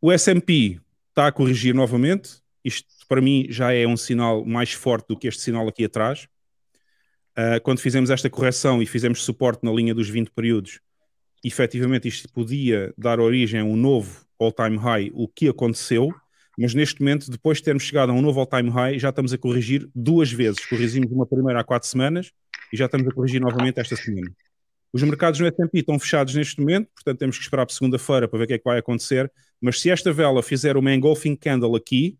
O S&P está a corrigir novamente. Isto, para mim, já é um sinal mais forte do que este sinal aqui atrás. Uh, quando fizemos esta correção e fizemos suporte na linha dos 20 períodos, efetivamente isto podia dar origem a um novo all-time high, o que aconteceu, mas neste momento, depois de termos chegado a um novo all-time high, já estamos a corrigir duas vezes. Corrigimos uma primeira há quatro semanas e já estamos a corrigir novamente esta semana. Os mercados no S&P estão fechados neste momento, portanto temos que esperar para segunda-feira para ver o que é que vai acontecer, mas se esta vela fizer uma engulfing candle aqui,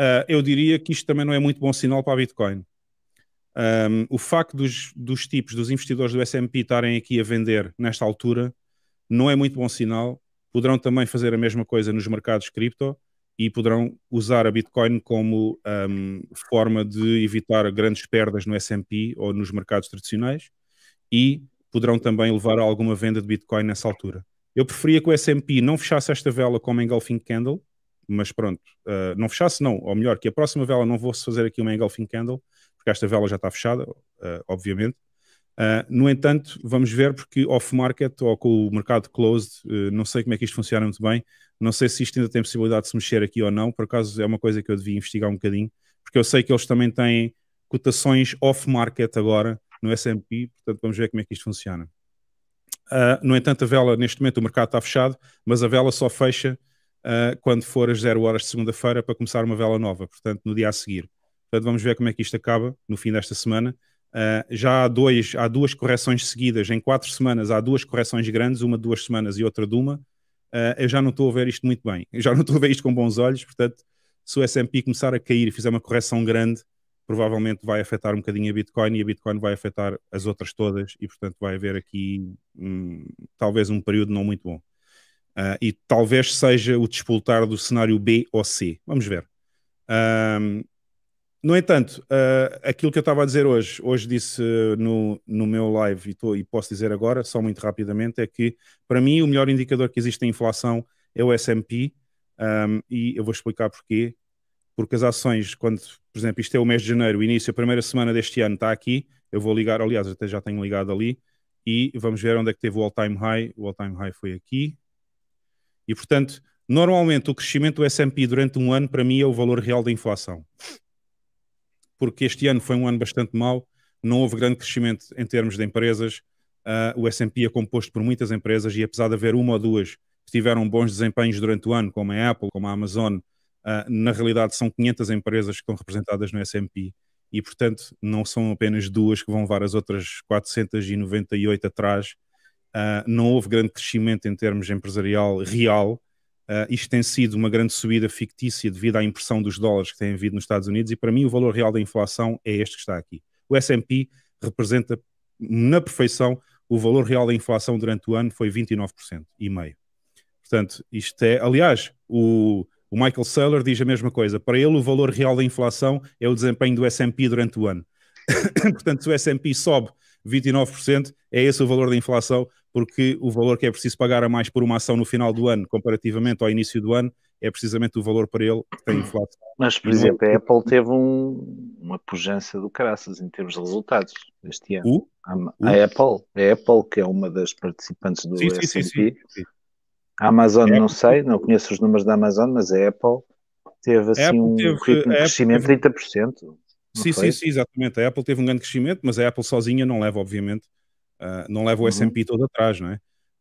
uh, eu diria que isto também não é muito bom sinal para a Bitcoin. Um, o facto dos, dos, tipos, dos investidores do S&P estarem aqui a vender nesta altura, não é muito bom sinal, poderão também fazer a mesma coisa nos mercados cripto e poderão usar a Bitcoin como um, forma de evitar grandes perdas no S&P ou nos mercados tradicionais e poderão também levar a alguma venda de Bitcoin nessa altura. Eu preferia que o S&P não fechasse esta vela como engulfing candle, mas pronto, uh, não fechasse não, ou melhor, que a próxima vela não vou fazer aqui uma engulfing candle, porque esta vela já está fechada, uh, obviamente. Uh, no entanto, vamos ver, porque off-market ou com o mercado closed, não sei como é que isto funciona muito bem, não sei se isto ainda tem possibilidade de se mexer aqui ou não, por acaso é uma coisa que eu devia investigar um bocadinho, porque eu sei que eles também têm cotações off-market agora, no S&P, portanto vamos ver como é que isto funciona. Uh, no entanto, a vela, neste momento o mercado está fechado, mas a vela só fecha uh, quando for às 0 horas de segunda-feira para começar uma vela nova, portanto no dia a seguir. Portanto, vamos ver como é que isto acaba no fim desta semana. Uh, já há, dois, há duas correções seguidas, em quatro semanas há duas correções grandes, uma de duas semanas e outra de uma. eu já não estou a ver isto muito bem, eu já não estou a ver isto com bons olhos, portanto, se o S&P começar a cair e fizer uma correção grande, provavelmente vai afetar um bocadinho a Bitcoin e a Bitcoin vai afetar as outras todas e portanto vai haver aqui hum, talvez um período não muito bom uh, e talvez seja o disputar do cenário B ou C, vamos ver um, no entanto, uh, aquilo que eu estava a dizer hoje, hoje disse ah, no, no meu live e, tô, e, posso dizer agora, só muito rapidamente, é que para mim o melhor indicador que existe em inflação é o S&P um, e eu vou explicar porquê porque as ações, quando, por exemplo, isto é o mês de janeiro, início, a primeira semana deste ano está aqui, eu vou ligar, aliás, até já tenho ligado ali, e vamos ver onde é que teve o all-time high. O all-time high foi aqui. E, portanto, normalmente o crescimento do S&P durante um ano, para mim, é o valor real da inflação. Porque este ano foi um ano bastante mau, não houve grande crescimento em termos de empresas. Uh, o S&P é composto por muitas empresas e, apesar de haver uma ou duas que tiveram bons desempenhos durante o ano, como a Apple, como a Amazon, Uh, na realidade, são 500 empresas que estão representadas no SP e, portanto, não são apenas duas que vão levar as outras 498 atrás. Uh, não houve grande crescimento em termos empresarial real. Uh, isto tem sido uma grande subida fictícia devido à impressão dos dólares que tem havido nos Estados Unidos, e para mim o valor real da inflação é este que está aqui. O SP representa na perfeição o valor real da inflação durante o ano foi 29% e meio. Portanto, isto é, aliás, o, o Michael Saylor diz a mesma coisa. Para ele, o valor real da inflação é o desempenho do S&P durante o ano. [coughs] Portanto, se o S&P sobe 29%, é esse o valor da inflação, porque o valor que é preciso pagar a mais por uma ação no final do ano, comparativamente ao início do ano, é precisamente o valor para ele que tem inflação. Mas, por exemplo, a é Apple teve um, uma pujança do caraças em termos de resultados este ano. Uh? A, a Apple, a Apple, que é uma das participantes do S&P, a Amazon, é não sei, não conheço os números da Amazon, mas a Apple teve assim Apple um teve, ritmo de crescimento de 30%. Sim, sim, sim, exatamente. A Apple teve um grande crescimento, mas a Apple sozinha não leva, obviamente, uh, não leva o uhum. S&P todo atrás, não é?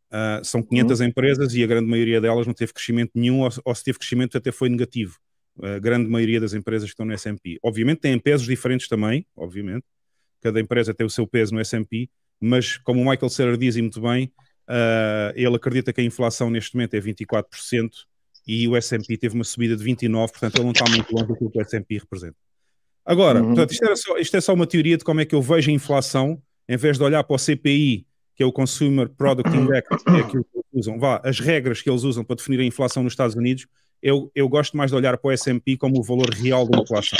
Uh, são 500 uhum. empresas e a grande maioria delas não teve crescimento nenhum, ou, ou se teve crescimento até foi negativo. A uh, grande maioria das empresas que estão no S&P. Obviamente têm pesos diferentes também, obviamente. Cada empresa tem o seu peso no S&P, mas como o Michael Saylor diz e muito bem, Uh, ele acredita que a inflação neste momento é 24% e o S&P teve uma subida de 29%, portanto ele não está muito longe do que o S&P representa. Agora, uhum. portanto, isto, só, isto, é só uma teoria de como é que eu vejo a inflação, em vez de olhar para o CPI, que é o Consumer Product Index, que é aquilo que eles usam, vá, as regras que eles usam para definir a inflação nos Estados Unidos, eu, eu gosto mais de olhar para o S&P como o valor real da inflação.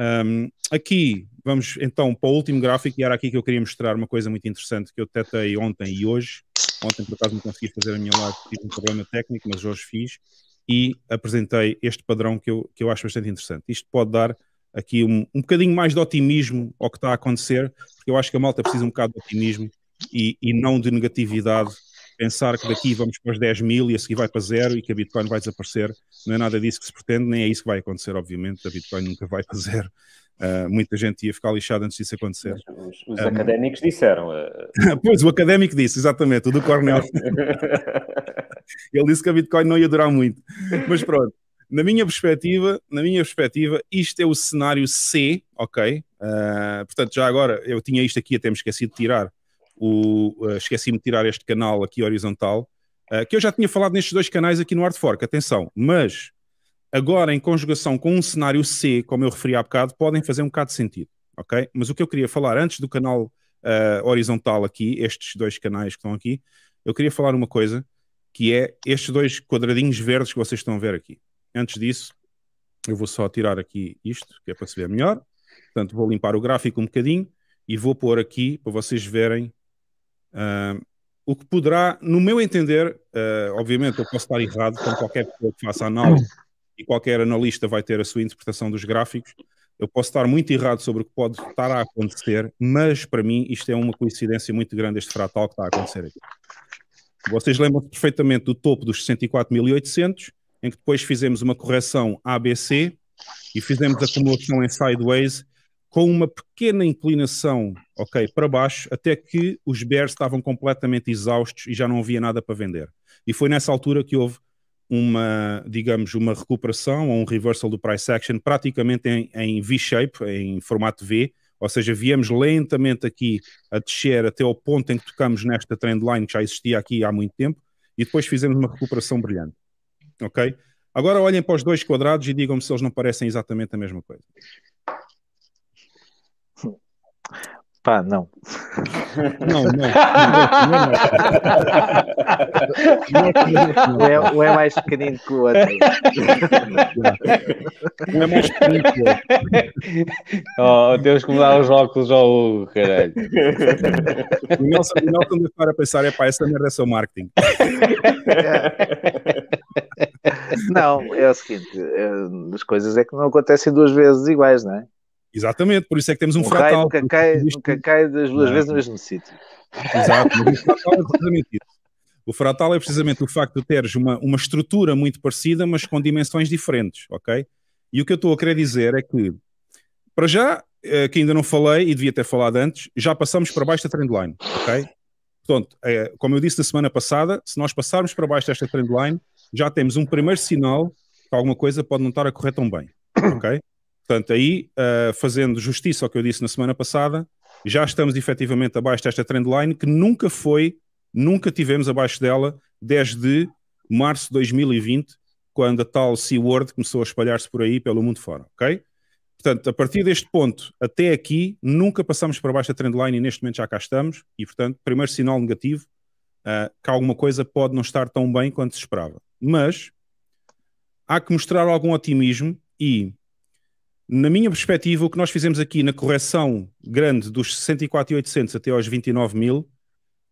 Um, aqui vamos então para o último gráfico, e era aqui que eu queria mostrar uma coisa muito interessante que eu detectei ontem e hoje. Ontem, por acaso, não consegui fazer a minha live, tive um problema técnico, mas hoje fiz e apresentei este padrão que eu, que eu acho bastante interessante. Isto pode dar aqui um, um bocadinho mais de otimismo ao que está a acontecer, porque eu acho que a malta precisa um bocado de otimismo e, e não de negatividade pensar que daqui vamos para os 10 mil e a seguir vai para zero e que a Bitcoin vai desaparecer. Não é nada disso que se pretende, nem é isso que vai acontecer, obviamente. A Bitcoin nunca vai para zero. Uh, muita gente ia ficar lixada antes disso acontecer. Os, os um, ah, académicos disseram. Uh... [laughs] pois, o académico disse, exatamente, o do Cornell. [laughs] Ele disse que a Bitcoin não ia durar muito. Mas pronto, na minha perspectiva, na minha perspectiva, isto é o cenário C, ok? Uh, portanto, já agora, eu tinha isto aqui até me esqueci de tirar, o, uh, esqueci-me de tirar este canal aqui horizontal, uh, que eu já tinha falado nestes dois canais aqui no Hard Fork, atenção, mas agora em conjugação com um cenário C, como eu referi há bocado, podem fazer um bocado de sentido, ok? Mas o que eu queria falar antes do canal uh, horizontal aqui, estes dois canais que estão aqui, eu queria falar uma coisa, que é estes dois quadradinhos verdes que vocês estão a ver aqui. Antes disso, eu vou só tirar aqui isto, que é para se ver melhor. Portanto, vou limpar o gráfico um bocadinho e vou pôr aqui para vocês verem Uh, o que poderá, no meu entender, uh, obviamente eu posso estar errado, como qualquer pessoa que faça análise e qualquer analista vai ter a sua interpretação dos gráficos, eu posso estar muito errado sobre o que pode estar a acontecer, mas para mim isto é uma coincidência muito grande, este fratal que está a acontecer aqui. Vocês lembram perfeitamente do topo dos 64.800, em que depois fizemos uma correção ABC e fizemos a acumulação em sideways com uma pequena inclinação ok, para baixo, até que os Bears estavam completamente exaustos e já não havia nada para vender. E foi nessa altura que houve uma, digamos, uma recuperação ou um reversal do price action praticamente em, em V-shape, em formato V, ou seja, viemos lentamente aqui a descer até ao ponto em que tocamos nesta trendline que já existia aqui há muito tempo e depois fizemos uma recuperação brilhante, ok? Agora olhem para os dois quadrados e digam-me se eles não parecem exatamente a mesma coisa. Pá, não. Não, não. É, é, mais pequenino que o outro. Um é mais pequenino que o outro. Oh, oh Deus que mudar os óculos ao Hugo, caralho. O Nelson, o Nelson deve a pensar, é pá, essa merda é só marketing. Não, é o seguinte, eh, as coisas é que não acontecem duas vezes iguais, não é? Exatamente, por isso é que temos um, um fratal. Raio nunca cai, nunca cai das duas não. vezes no mesmo sítio. Exato, mas o [laughs] fratal é precisamente isso. O é precisamente o facto de teres uma, uma estrutura muito parecida, mas com dimensões diferentes, ok? E o que eu estou a querer dizer é que, para já, eh, que ainda não falei e devia ter falado antes, já passamos para baixo da trendline, ok? Portanto, é, como eu disse na semana passada, se nós passarmos para baixo desta trendline, já temos um primeiro sinal que alguma coisa pode não estar a correr tão bem, ok? Portanto, aí, uh, fazendo justiça ao que eu disse na semana passada, já estamos efetivamente abaixo desta trendline, que nunca foi, nunca tivemos abaixo dela desde março de 2020, quando a tal C-Word começou a espalhar-se por aí pelo mundo fora, ok? Portanto, a partir deste ponto até aqui, nunca passamos para baixo da trendline e neste momento já cá estamos. E, portanto, primeiro sinal negativo, uh, que alguma coisa pode não estar tão bem quanto se esperava. Mas há que mostrar algum otimismo e na minha perspectiva, o que nós fizemos aqui na correção grande dos 64,800 até aos 29.000,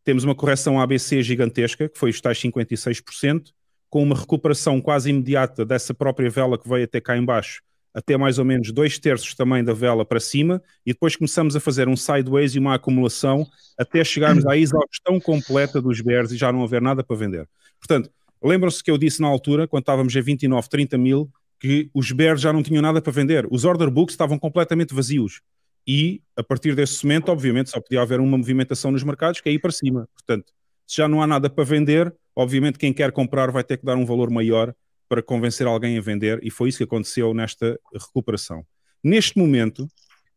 temos uma correção ABC gigantesca, que foi os tais 56%, com uma recuperação quase imediata dessa própria vela que veio até cá embaixo, até mais ou menos dois terços também da vela para cima, e depois começamos a fazer um sideways e uma acumulação até chegarmos à exaustão completa dos BRs e já não haver nada para vender. Portanto, lembram-se que eu disse na altura, quando estávamos a 29, 30 mil, que os bears já não tinham nada para vender. Os order books estavam completamente vazios. E, a partir desse momento, obviamente, só podia haver uma movimentação nos mercados que é ir para cima. Portanto, se já não há nada para vender, obviamente quem quer comprar vai ter que dar um valor maior para convencer alguém a vender. E foi isso que aconteceu nesta recuperação. Neste momento,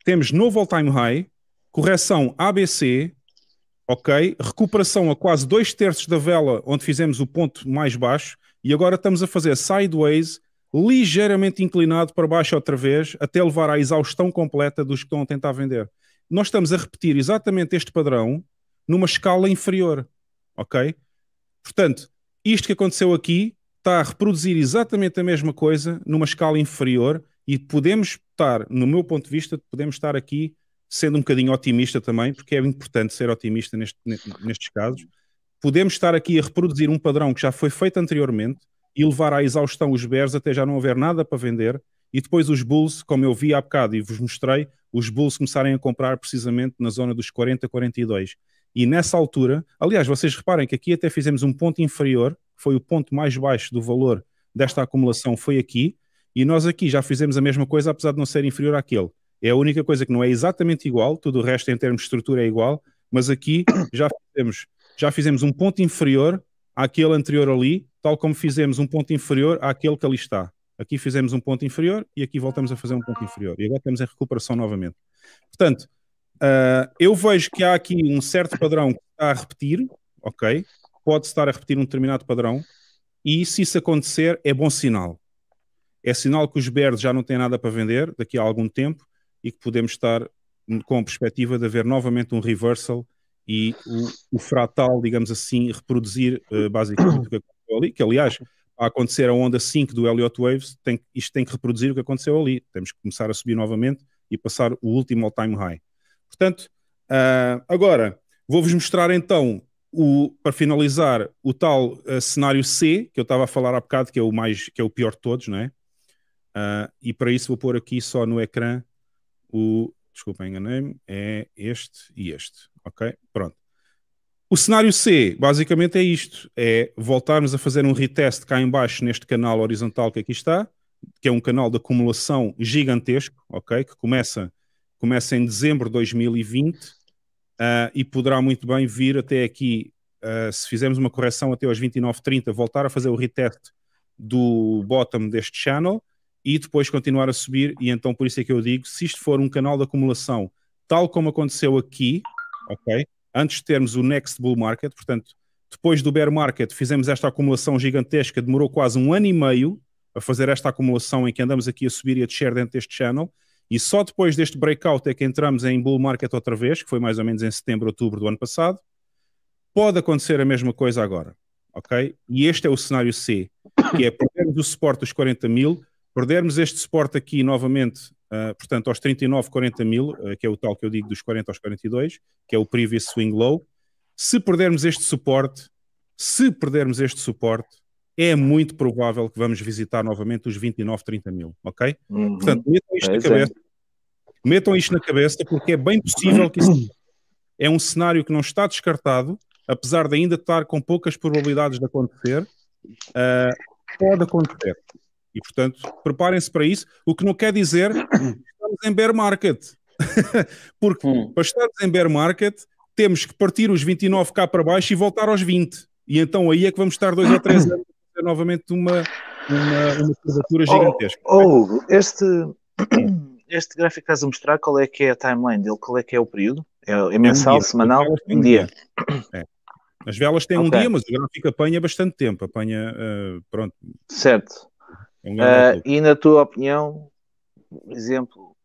temos novo all-time high, correção ABC, ok? Recuperação a quase dois terços da vela, onde fizemos o ponto mais baixo, e agora estamos a fazer sideways ligeiramente inclinado para baixo outra vez, até levar à exaustão completa dos que estão a tentar vender. Nós estamos a repetir exatamente este padrão numa escala inferior, ok? Portanto, isto que aconteceu aqui está a reproduzir exatamente a mesma coisa numa escala inferior e podemos estar, no meu ponto de vista, podemos estar aqui sendo um bocadinho otimista também, porque é importante ser otimista neste, nestes casos, podemos estar aqui a reproduzir um padrão que já foi feito anteriormente, e levar à exaustão os Bears até já não haver nada para vender e depois os Bulls, como eu vi há bocado e vos mostrei, os Bulls começarem a comprar precisamente na zona dos 40, 42. E nessa altura, aliás, vocês reparem que aqui até fizemos um ponto inferior, foi o ponto mais baixo do valor desta acumulação, foi aqui, e nós aqui já fizemos a mesma coisa, apesar de não ser inferior àquele. É a única coisa que não é exatamente igual, tudo o resto em termos de estrutura é igual, mas aqui já fizemos, já fizemos um ponto inferior àquele anterior ali, tal como fizemos um ponto inferior àquele que ali está. Aqui fizemos um ponto inferior e aqui voltamos a fazer um ponto inferior. E agora temos a recuperação novamente. Portanto, uh, eu vejo que há aqui um certo padrão que está a repetir, ok? Pode estar a repetir um determinado padrão, e se isso acontecer, é bom sinal. É sinal que os Bears já não têm nada para vender daqui a algum tempo e que podemos estar com a perspectiva de haver novamente um reversal e o, o fratal, digamos assim, reproduzir uh, basicamente o que ali, que aliás, a acontecer a onda 5 do Elliott Waves, tem, isto tem que reproduzir o que aconteceu ali. Temos que começar a subir novamente e passar o último all-time high. Portanto, uh, agora vou-vos mostrar então, o, para finalizar, o tal uh, cenário C, que eu estava a falar há bocado, que é o, mais, que é o pior de todos, não é? Uh, e para isso vou pôr aqui só no ecrã o. Desculpa, enganei-me. É este e este. Ok? Pronto. O cenário C, basicamente, é isto: é voltarmos a fazer um retest cá embaixo neste canal horizontal que aqui está, que é um canal de acumulação gigantesco, ok? Que começa, começa em dezembro de 2020 uh, ah, e poderá muito bem vir até aqui, uh, se fizermos uma correção até aos 29,30, voltar a fazer o retest do bottom deste channel e depois continuar a subir. E então, por isso é que eu digo: se isto for um canal de acumulação, tal como aconteceu aqui, ok? antes de termos o next bull market, portanto, depois do bear market, fizemos esta acumulação gigantesca, demorou quase um ano e meio a fazer esta acumulação em que andamos aqui a subir e a descer dentro deste channel, e só depois deste breakout é que entramos em bull market outra vez, que foi mais ou menos em setembro, outubro do ano passado. Pode acontecer a mesma coisa agora, ok? E este é o cenário C, que é perdermos o suporte dos 40 mil, perdermos este suporte aqui novamente Uh, portanto, aos 39, 40 mil, uh, que é o tal que eu digo dos 40 aos 42, que é o previous swing low. Se perdermos este suporte, se perdermos este suporte, é muito provável que vamos visitar novamente os 29, 30 mil, ok? Uhum. Portanto, metam isto é na cabeça. É. Metam isto na cabeça porque é bem possível que isso é um cenário que não está descartado, apesar de ainda estar com poucas probabilidades de acontecer. Uh, pode acontecer. E, portanto, preparem-se para isso, o que não quer dizer que estamos em bear market. [laughs] Porque hum. para estarmos em bear market, temos que partir os 29 k para baixo e voltar aos 20. E então aí é que vamos estar dois ou três anos a novamente uma, uma, uma curvatura oh, gigantesca. Oh, oh, este, [clears throat] este gráfico estás a mostrar, qual é que é a timeline dele? Qual é que é o período? É, é mensal, é um semanal? Um dia. dia. É. As velas têm okay. um dia, mas o gráfico apanha bastante tempo. Apanha, uh, pronto. Certo uh, e na tua opinião, por exemplo,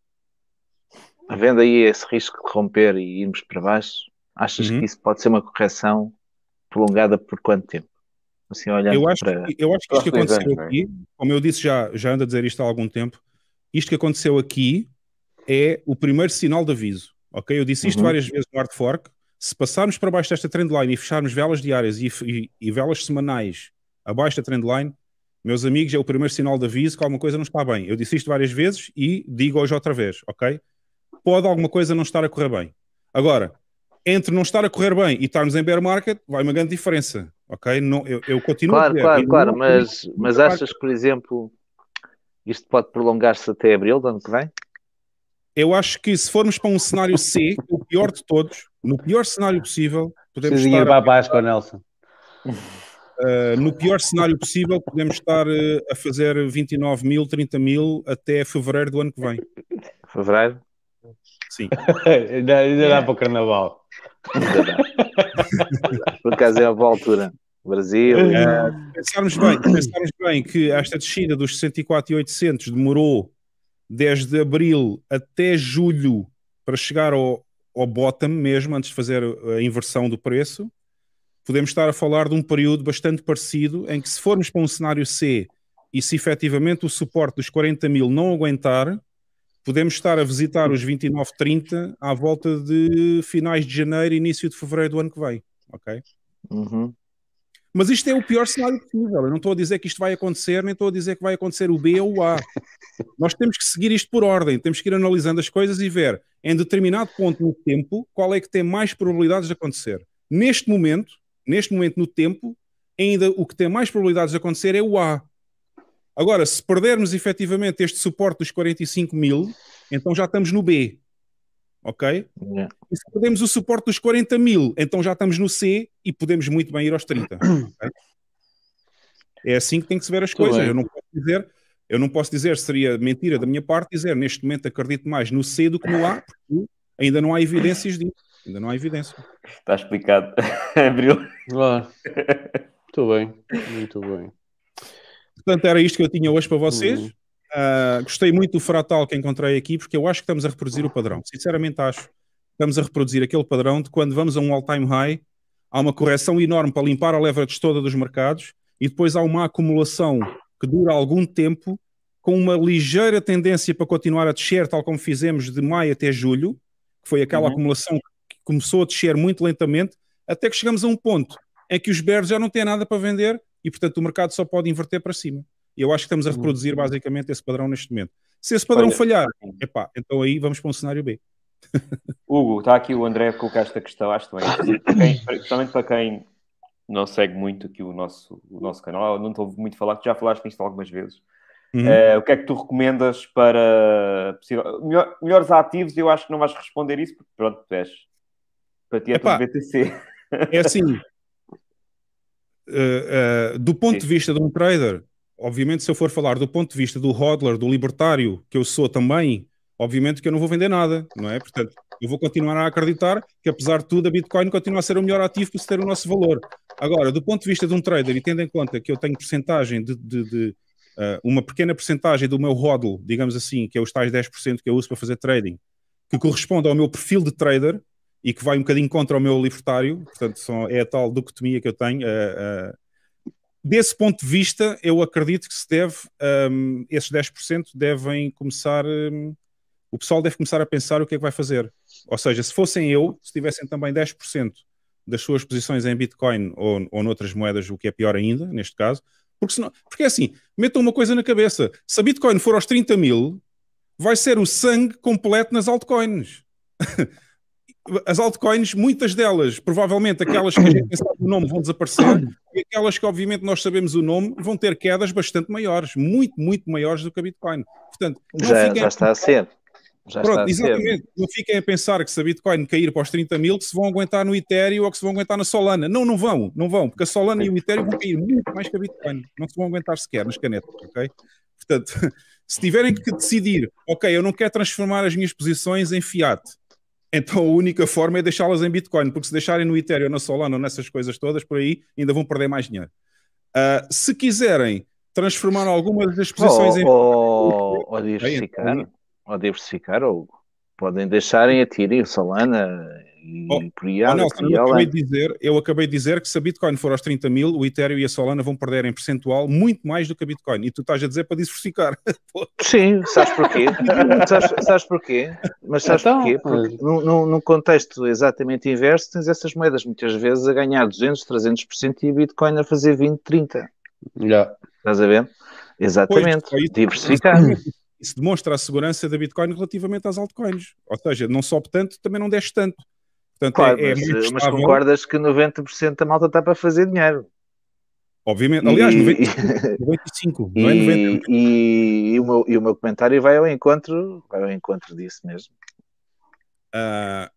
havendo aí esse risco de romper e irmos para baixo, achas uhum. que isso pode ser uma correção prolongada por quanto tempo? Assim, eu, acho, para... que, eu acho que isto que aconteceu é? aqui, como eu disse já, já ando a dizer isto há algum tempo, isto que aconteceu aqui é o primeiro sinal de aviso. Ok? Eu disse isto uhum. várias vezes no Hard Fork. Se passarmos para baixo desta trendline e fecharmos velas diárias e, e, e velas semanais abaixo da trendline, meus amigos, é o primeiro sinal de aviso que alguma coisa não está bem. Eu disse isto várias vezes e digo hoje outra vez, ok? Pode alguma coisa não estar a correr bem. Agora, entre não estar a correr bem e estarmos em bear market, vai uma grande diferença, ok? Não, eu, eu continuo claro, a dizer, Claro, claro, não, mas, mas achas que, por exemplo, isto pode prolongar-se até abril do ano que vem? Eu acho que se formos para um cenário C, o pior de todos, no pior cenário possível, podemos Preciso estar... ir para a Páscoa, Nelson. [laughs] Uh, no pior cenário possível, podemos estar uh, a fazer 29 mil, 30 mil até fevereiro do ano que vem. Fevereiro? Sim. [laughs] ainda, dá para o carnaval. Porque Por acaso é a boa altura. Brasil. É, pensarmos, bem, pensarmos bem que esta descida dos 64,800 demorou desde abril até julho para chegar ao, ao bottom mesmo, antes de fazer a inversão do preço podemos estar a falar de um período bastante parecido em que, se formos para um cenário C e se efetivamente o suporte dos 40 mil não aguentar, podemos estar a visitar os 29, 30 à volta de finais de janeiro, início de fevereiro do ano que vem. Ok? Uhum. Mas isto é o pior cenário possível. Eu não estou a dizer que isto vai acontecer, nem estou a dizer que vai acontecer o B ou o A. [laughs] Nós temos que seguir isto por ordem, temos que ir analisando as coisas e ver em determinado ponto no tempo qual é que tem mais probabilidades de acontecer. Neste momento, neste momento no tempo, ainda o que tem mais probabilidades de acontecer é o A. Agora, se perdermos efetivamente este suporte dos 45 mil, então já estamos no B. Ok? Yeah. E se perdemos o suporte dos 40 mil, então já estamos no C e podemos muito bem ir aos 30. [clears throat] Okay? É assim que tem que se ver as coisas. Bem. Eu não posso dizer, eu não posso dizer, seria mentira da minha parte dizer neste momento acredito mais no C do que no A, porque ainda não há evidências disso. Ainda não há evidência. Está explicado. [laughs] Abril. lá Muito bem. Muito bem. Portanto, era isto que eu tinha hoje para vocês. Uh, gostei muito do fratal que encontrei aqui, porque eu acho que estamos a reproduzir o padrão. Sinceramente, acho. Estamos a reproduzir aquele padrão de quando vamos a um all-time high, há uma correção enorme para limpar a leverage toda dos mercados e depois há uma acumulação que dura algum tempo, com uma ligeira tendência para continuar a descer, tal como fizemos de maio até julho, que foi aquela uhum. acumulação que começou a descer muito lentamente, até que chegamos a um ponto em que os bears já não têm nada para vender e, portanto, o mercado só pode inverter para cima. E eu acho que estamos a uhum. reproduzir basicamente esse padrão neste momento. Se esse padrão Olha, falhar, epá, então aí vamos para um cenário B. [laughs] Hugo, está aqui o André a colocar esta questão, acho também. Principalmente para quem não segue muito aqui o nosso, o nosso canal, não estou muito muito falar, já falaste nisto algumas vezes. Uhum. Eh, o que é que tu recomendas para possível, melhor, melhores ativos? Eu acho que não vais responder isso, porque pronto, tu és para ti é Epá, tudo BTC. É assim. Uh, [laughs] uh, do ponto Sim. de vista de um trader, obviamente, se eu for falar do ponto de vista do hodler, do libertário, que eu sou também, obviamente que eu não vou vender nada, não é? Portanto, eu vou continuar a acreditar que, apesar de tudo, a Bitcoin continua a ser o melhor ativo para se ter o nosso valor. Agora, do ponto de vista de um trader, e tendo em conta que eu tenho porcentagem de. de, de uh, uma pequena porcentagem do meu hodl, digamos assim, que é os tais 10% que eu uso para fazer trading, que corresponde ao meu perfil de trader, e que vai um bocadinho contra o meu libertário, portanto são, é a tal dicotomia que eu tenho. Uh, uh, desse ponto de vista, eu acredito que se deve, um, ehm, esses 10% devem começar, um, ehm, o pessoal deve começar a pensar o que é que vai fazer. Ou seja, se fossem eu, se tivessem também 10% das suas posições em Bitcoin ou, ou noutras moedas, o que é pior ainda, neste caso, porque, senão, porque é assim, metam uma coisa na cabeça: se a Bitcoin for aos 30 mil, vai ser o sangue completo nas altcoins. [laughs] as altcoins, muitas delas, provavelmente aquelas que a gente pensava no nome vão desaparecer, e aquelas que obviamente nós sabemos o nome vão ter quedas bastante maiores, muito, muito maiores do que a Bitcoin. Portanto, já, já está a ser. Já Pronto, exatamente. Não fiquem a pensar que se a Bitcoin cair para os 30 mil, que se vão aguentar no Ethereum ou que se vão aguentar na Solana. Não, não vão, não vão, porque a Solana e o Ethereum vão cair muito mais que a Bitcoin. Não se vão aguentar sequer nas canetas, ok? Portanto, [laughs] se tiverem que decidir, ok, eu não quero transformar as minhas posições em fiat, então a única forma é deixá-las em Bitcoin, porque se deixarem no Ethereum, na Solana ou nessas coisas todas por aí, ainda vão perder mais dinheiro. Uh, se quiserem transformar algumas das posições oh, em. Ou, oh, ou oh, diversificar, ou diversificar, ou podem deixar em Ethereum, Solana, oh, Nelson, eu, acabei é. de dizer, eu acabei de dizer que se a Bitcoin for aos 30 mil, o Ethereum e a Solana vão perder em percentual muito mais do que a Bitcoin. E tu estás a dizer para diversificar. [laughs] Sim, sabes porquê? [laughs] sabes, sabes, porquê? Mas sabes então, porquê? Porque num, contexto exatamente inverso, tens essas moedas muitas vezes a ganhar 200, 300% e a Bitcoin a fazer 20, 30%. Já, Estás a ver? Exatamente. Pois, Diversificar. Isso demonstra a segurança da Bitcoin relativamente às altcoins. Ou seja, não sobe tanto, também não desce tanto. Portanto, claro, é, é mas, muito eh, mas concordas que 90% da malta está para fazer dinheiro. Obviamente, aliás, e, 95, e, [laughs] não é 90. E, e, o meu, e o meu comentário vai ao encontro, vai ao encontro disso mesmo. Uh,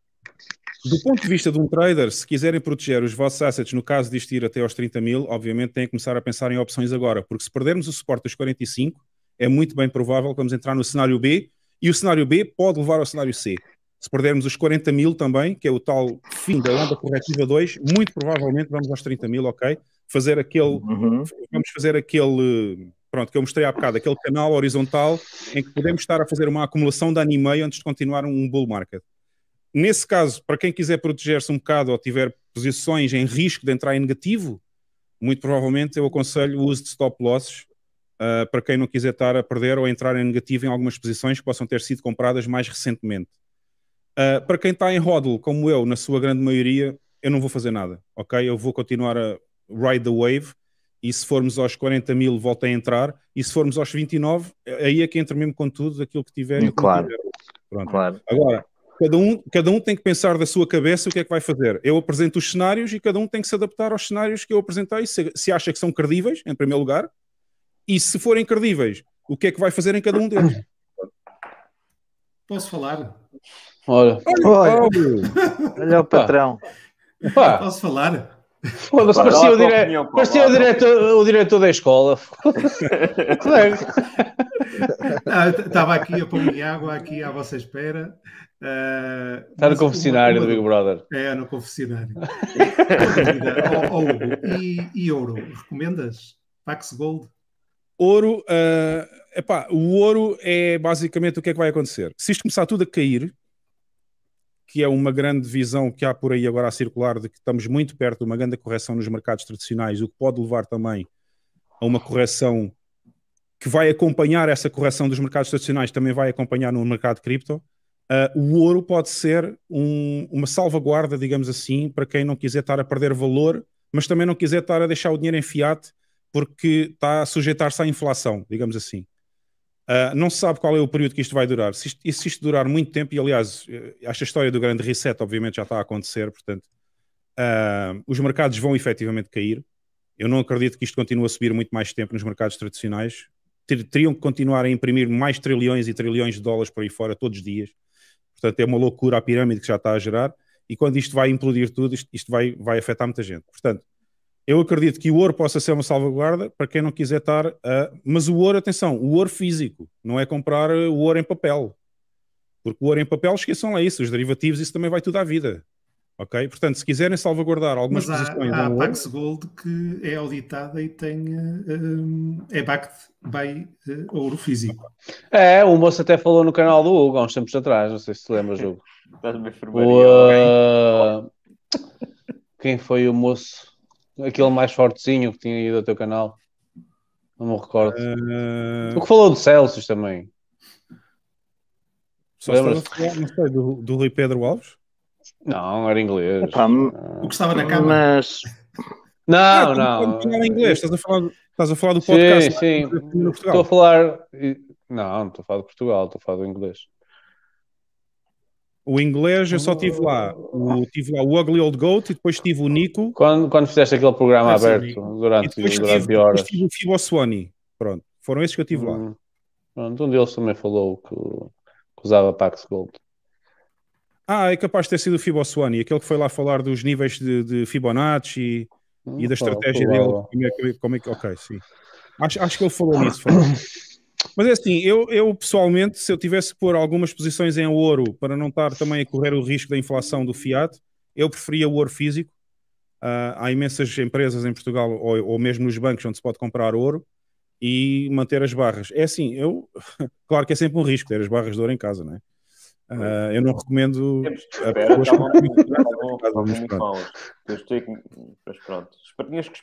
do ponto de vista de um trader, se quiserem proteger os vossos assets, no caso isto ir até aos 30 mil, obviamente têm que começar a pensar em opções agora, porque se perdermos o suporte dos 45, é muito bem provável que vamos entrar no cenário B, e o cenário B pode levar ao cenário C. Se perdermos os 40 mil também, que é o tal fim da onda corretiva 2, muito provavelmente vamos aos 30 mil, ok? Fazer aquele. Uhum. Vamos fazer aquele. Pronto, que eu mostrei há bocado, aquele canal horizontal em que podemos estar a fazer uma acumulação de ano e meio antes de continuar um bull market. Nesse caso, para quem quiser proteger-se um bocado ou tiver posições em risco de entrar em negativo, muito provavelmente eu aconselho o uso de stop losses uh, para quem não quiser estar a perder ou entrar em negativo em algumas posições que possam ter sido compradas mais recentemente. Uh, para quem está em hodl, como eu, na sua grande maioria, eu não vou fazer nada, ok? Eu vou continuar a ride the wave e se formos aos 40 mil volta a entrar e se formos aos 29, aí é que entra mesmo com tudo aquilo que tiver. Claro. Que claro. Agora, cada um, cada um tem que pensar da sua cabeça o que é que vai fazer. Eu apresento os cenários e cada um tem que se adaptar aos cenários que eu apresentei, se, se acha que são credíveis, em primeiro lugar, e se forem credíveis, o que é que vai fazer em cada um deles. Posso falar? Olha, olha, olha é o patrão. Pá. Posso falar? Foda-se, parecia, o, dire... opinião, parecia o, diretor, o diretor da escola. [laughs] Ah, estava aqui a pôr me água aqui à vossa espera. Uh, Está no confessionário do Big Brother. É, no confessionário. [laughs] ouro e, e, ouro, recomendas? Pax Gold? Ouro, uh, epá, o ouro é basicamente o que é que vai acontecer. Se isto começar tudo a cair, que é uma grande visão que há por aí agora a circular de que estamos muito perto de uma grande correção nos mercados tradicionais, o que pode levar também a uma correção que vai acompanhar essa correção dos mercados tradicionais, também vai acompanhar no mercado cripto. Uh, o ouro pode ser um, uma salvaguarda, digamos assim, para quem não quiser estar a perder valor, mas também não quiser estar a deixar o dinheiro em fiat porque está a sujeitar-se à inflação, digamos assim. Uh, não se sabe qual é o período que isto vai durar. Se isto, se isto durar muito tempo, e aliás, eh, esta história do grande reset, obviamente, já está a acontecer, portanto, uh, os mercados vão efetivamente cair. Eu não acredito que isto continue a subir muito mais tempo nos mercados tradicionais. Ter, teriam que continuar a imprimir mais trilhões e trilhões de dólares por aí fora todos os dias. Portanto, é uma loucura a pirâmide que já está a gerar. E quando isto vai implodir tudo, isto, isto vai, vai afetar muita gente. Portanto, eu acredito que o ouro possa ser uma salvaguarda para quem não quiser estar a. Mas o ouro, atenção, o ouro físico, não é comprar eh, o ouro em papel. Porque o ouro em papel, esqueçam lá isso, os derivativos, isso também vai tudo à vida. Ok? Portanto, se quiserem salvaguardar algumas Mas há, posições. a Pax Gold que é auditada e tem. Um, eh, eh, é backed by uh, ouro físico. É, o moço até falou no canal do Hugo há uns tempos atrás, não sei se te lembra, Hugo. Estás-me a o, Quem foi o moço? aquele mais fortezinho que tinha ido ao teu canal. Não me recordo. Uh... O que falou de Celsius também. Só Lembras? não sei, do, do Rui Pedro Alves? Não, era inglês. Ah. o que estava na cama. Mas... Não, ah, não. não. inglês, estás a falar, estás a falar do podcast. É? Sim, sim. Estou a falar. Não, não estou a falar de Portugal, estou a falar do inglês. O inglês eu só oh. tive lá. O, tive lá o Ugly Old Goat e depois tive o Nico. Quando, quando fizeste aquele programa aberto é durante, e durante tive, horas. Depois tive o Fiboswani. Pronto, foram esses que eu tive hum. lá. Pronto, um deles também falou que, que usava Pax Gold. Ah, é capaz de ter sido o Fiboswani, aquele que foi lá falar dos níveis de, de Fibonacci e, hum, e da estratégia dele. Como é, como é, ok, sim. Acho, acho que ele falou nisso. Falou. [coughs] Mas é assim, eu, eu pessoalmente, se eu tivesse por algumas posições em ouro para não estar também a correr o risco da inflação do fiat, eu preferia o ouro físico. Uh, há imensas empresas em Portugal ou, ou mesmo nos bancos onde se pode comprar ouro e manter as barras. É assim, eu [laughs] claro que é sempre um risco ter as barras de ouro em casa, não é? Uh, eu não recomendo a pessoas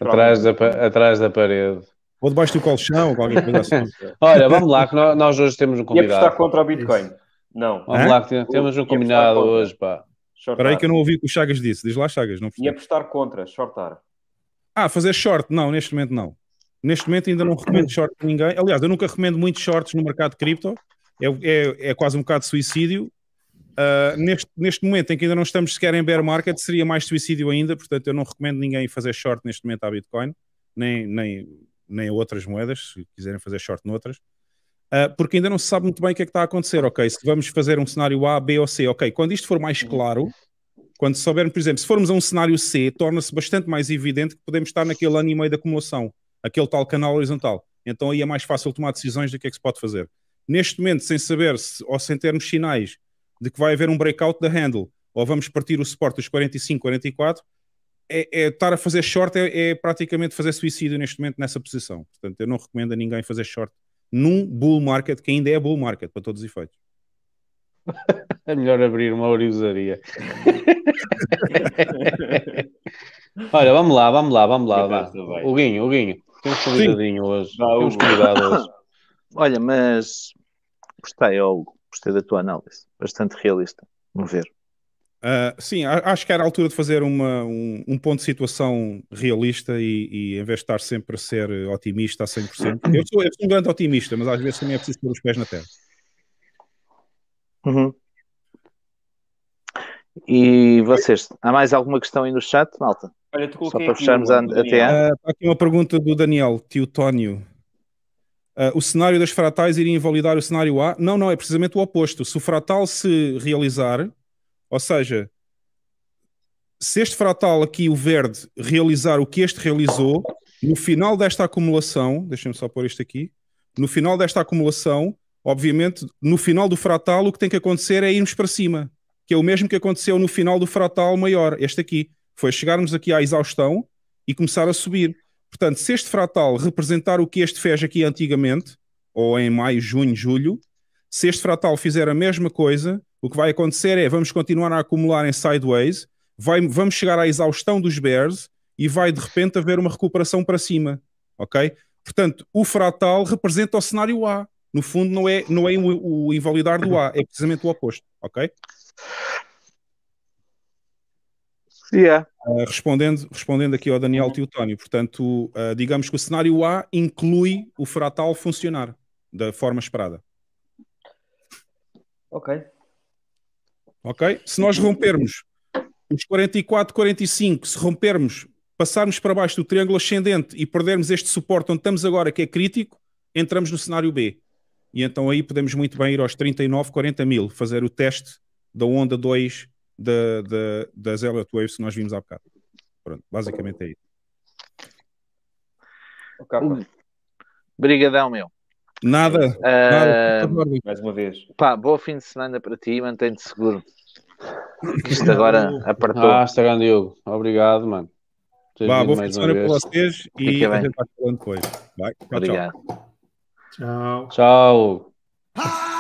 Atrás da, atrás da parede. Ou debaixo do colchão, qualquer coisa assim. [laughs] Olha, vamos lá, que nós hoje temos um combinado. E apostar contra o Bitcoin? Não. Vamos lá, que temos um combinado hoje, pá. Espera aí que eu não ouvi o que o Chagas disse. Diz lá, Chagas. Não e apostar contra, shortar. Ah, fazer short? Não, neste momento não. Neste momento ainda não recomendo short a ninguém. Aliás, eu nunca recomendo muitos shorts no mercado de cripto. É, é, é quase um bocado de suicídio. Uh, neste, neste momento em que ainda não estamos sequer em bear market, seria mais suicídio ainda. Portanto, eu não recomendo ninguém fazer short neste momento à Bitcoin. Nem, nem nem outras moedas, se quiserem fazer short noutras, uh, porque ainda não se sabe muito bem o que é que está a acontecer, ok? Se vamos fazer um cenário A, B ou C, ok? Quando isto for mais claro, quando soubermos, por exemplo, se formos a um cenário C, torna-se bastante mais evidente que podemos estar naquele ano e meio de acumulação, aquele tal canal horizontal. Então aí é mais fácil tomar decisões do que é que se pode fazer. Neste momento, sem saber se, ou sem termos sinais de que vai haver um breakout da handle, ou vamos partir o suporte dos 45, 44, é, é, estar a fazer short é, é, praticamente fazer suicídio neste momento nessa posição. Portanto, eu não recomendo a ninguém fazer short num bull market, que ainda é bull market, para todos os efeitos. [laughs] É melhor abrir uma orizaria. [laughs] Olha, vamos lá, vamos lá, vamos lá. Vá. O Guinho, o Guinho. Temos convidadinho hoje. Não, Temos convidado hoje. [laughs] Olha, mas gostei, Hugo. Gostei da tua análise. Bastante realista. Vamos ver. Uh, sim, acho que era a altura de fazer uma, um, um ponto de situação realista e, e, em vez de estar sempre a ser otimista a 100%, eu sou, eu sou um grande otimista, mas às vezes também é preciso pôr os pés na terra. Uhum. E vocês, há mais alguma questão aí no chat, malta? Olha, Só para fecharmos a, até há. Ah, tá uh, aqui uma pergunta do Daniel, tio Tónio. Uh, o cenário das fratais iria invalidar o cenário A? Não, não, é precisamente o oposto. Se o fratal se realizar, ou seja, se este fratal aqui, o verde, realizar o que este realizou, no final desta acumulação, deixem-me só pôr isto aqui, no final desta acumulação, obviamente, no final do fratal, o que tem que acontecer é irmos para cima, que é o mesmo que aconteceu no final do fratal maior, este aqui. Foi chegarmos aqui à exaustão e começar a subir. Portanto, se este fratal representar o que este fez aqui antigamente, ou em maio, junho, julho, se este fratal fizer a mesma coisa, o que vai acontecer é vamos continuar a acumular em sideways, vai, vamos chegar à exaustão dos bears e vai de repente haver uma recuperação para cima, ok? Portanto, o fratal representa o cenário A. No fundo, não é, não é o, o invalidar do A, é precisamente o oposto, ok? Yeah. É. Uh, respondendo, respondendo aqui ao Daniel Teutónio, portanto, uh, digamos que o cenário A inclui o fratal funcionar da forma esperada. Ok. Ok? Se nós rompermos os 44, 45, se rompermos, passarmos para baixo do triângulo ascendente e perdermos este suporte onde estamos agora, que é crítico, entramos no cenário B. E então aí podemos muito bem ir aos 39, 40 mil, fazer o teste da onda 2 da, da, das Elliott Waves que nós vimos há bocado. Pronto, basicamente é isso. Obrigadão, meu. Nada. Uh, nada. Mais uma vez. Pá, bom fim de semana para ti e mantém-te seguro. Isto agora [laughs] apertou. Ah, está grande Hugo. Obrigado, mano. Vá, boa funcionar para vocês e a gente vai falando depois. Vai, tchau, Tchau. Tchau. tchau. Ah!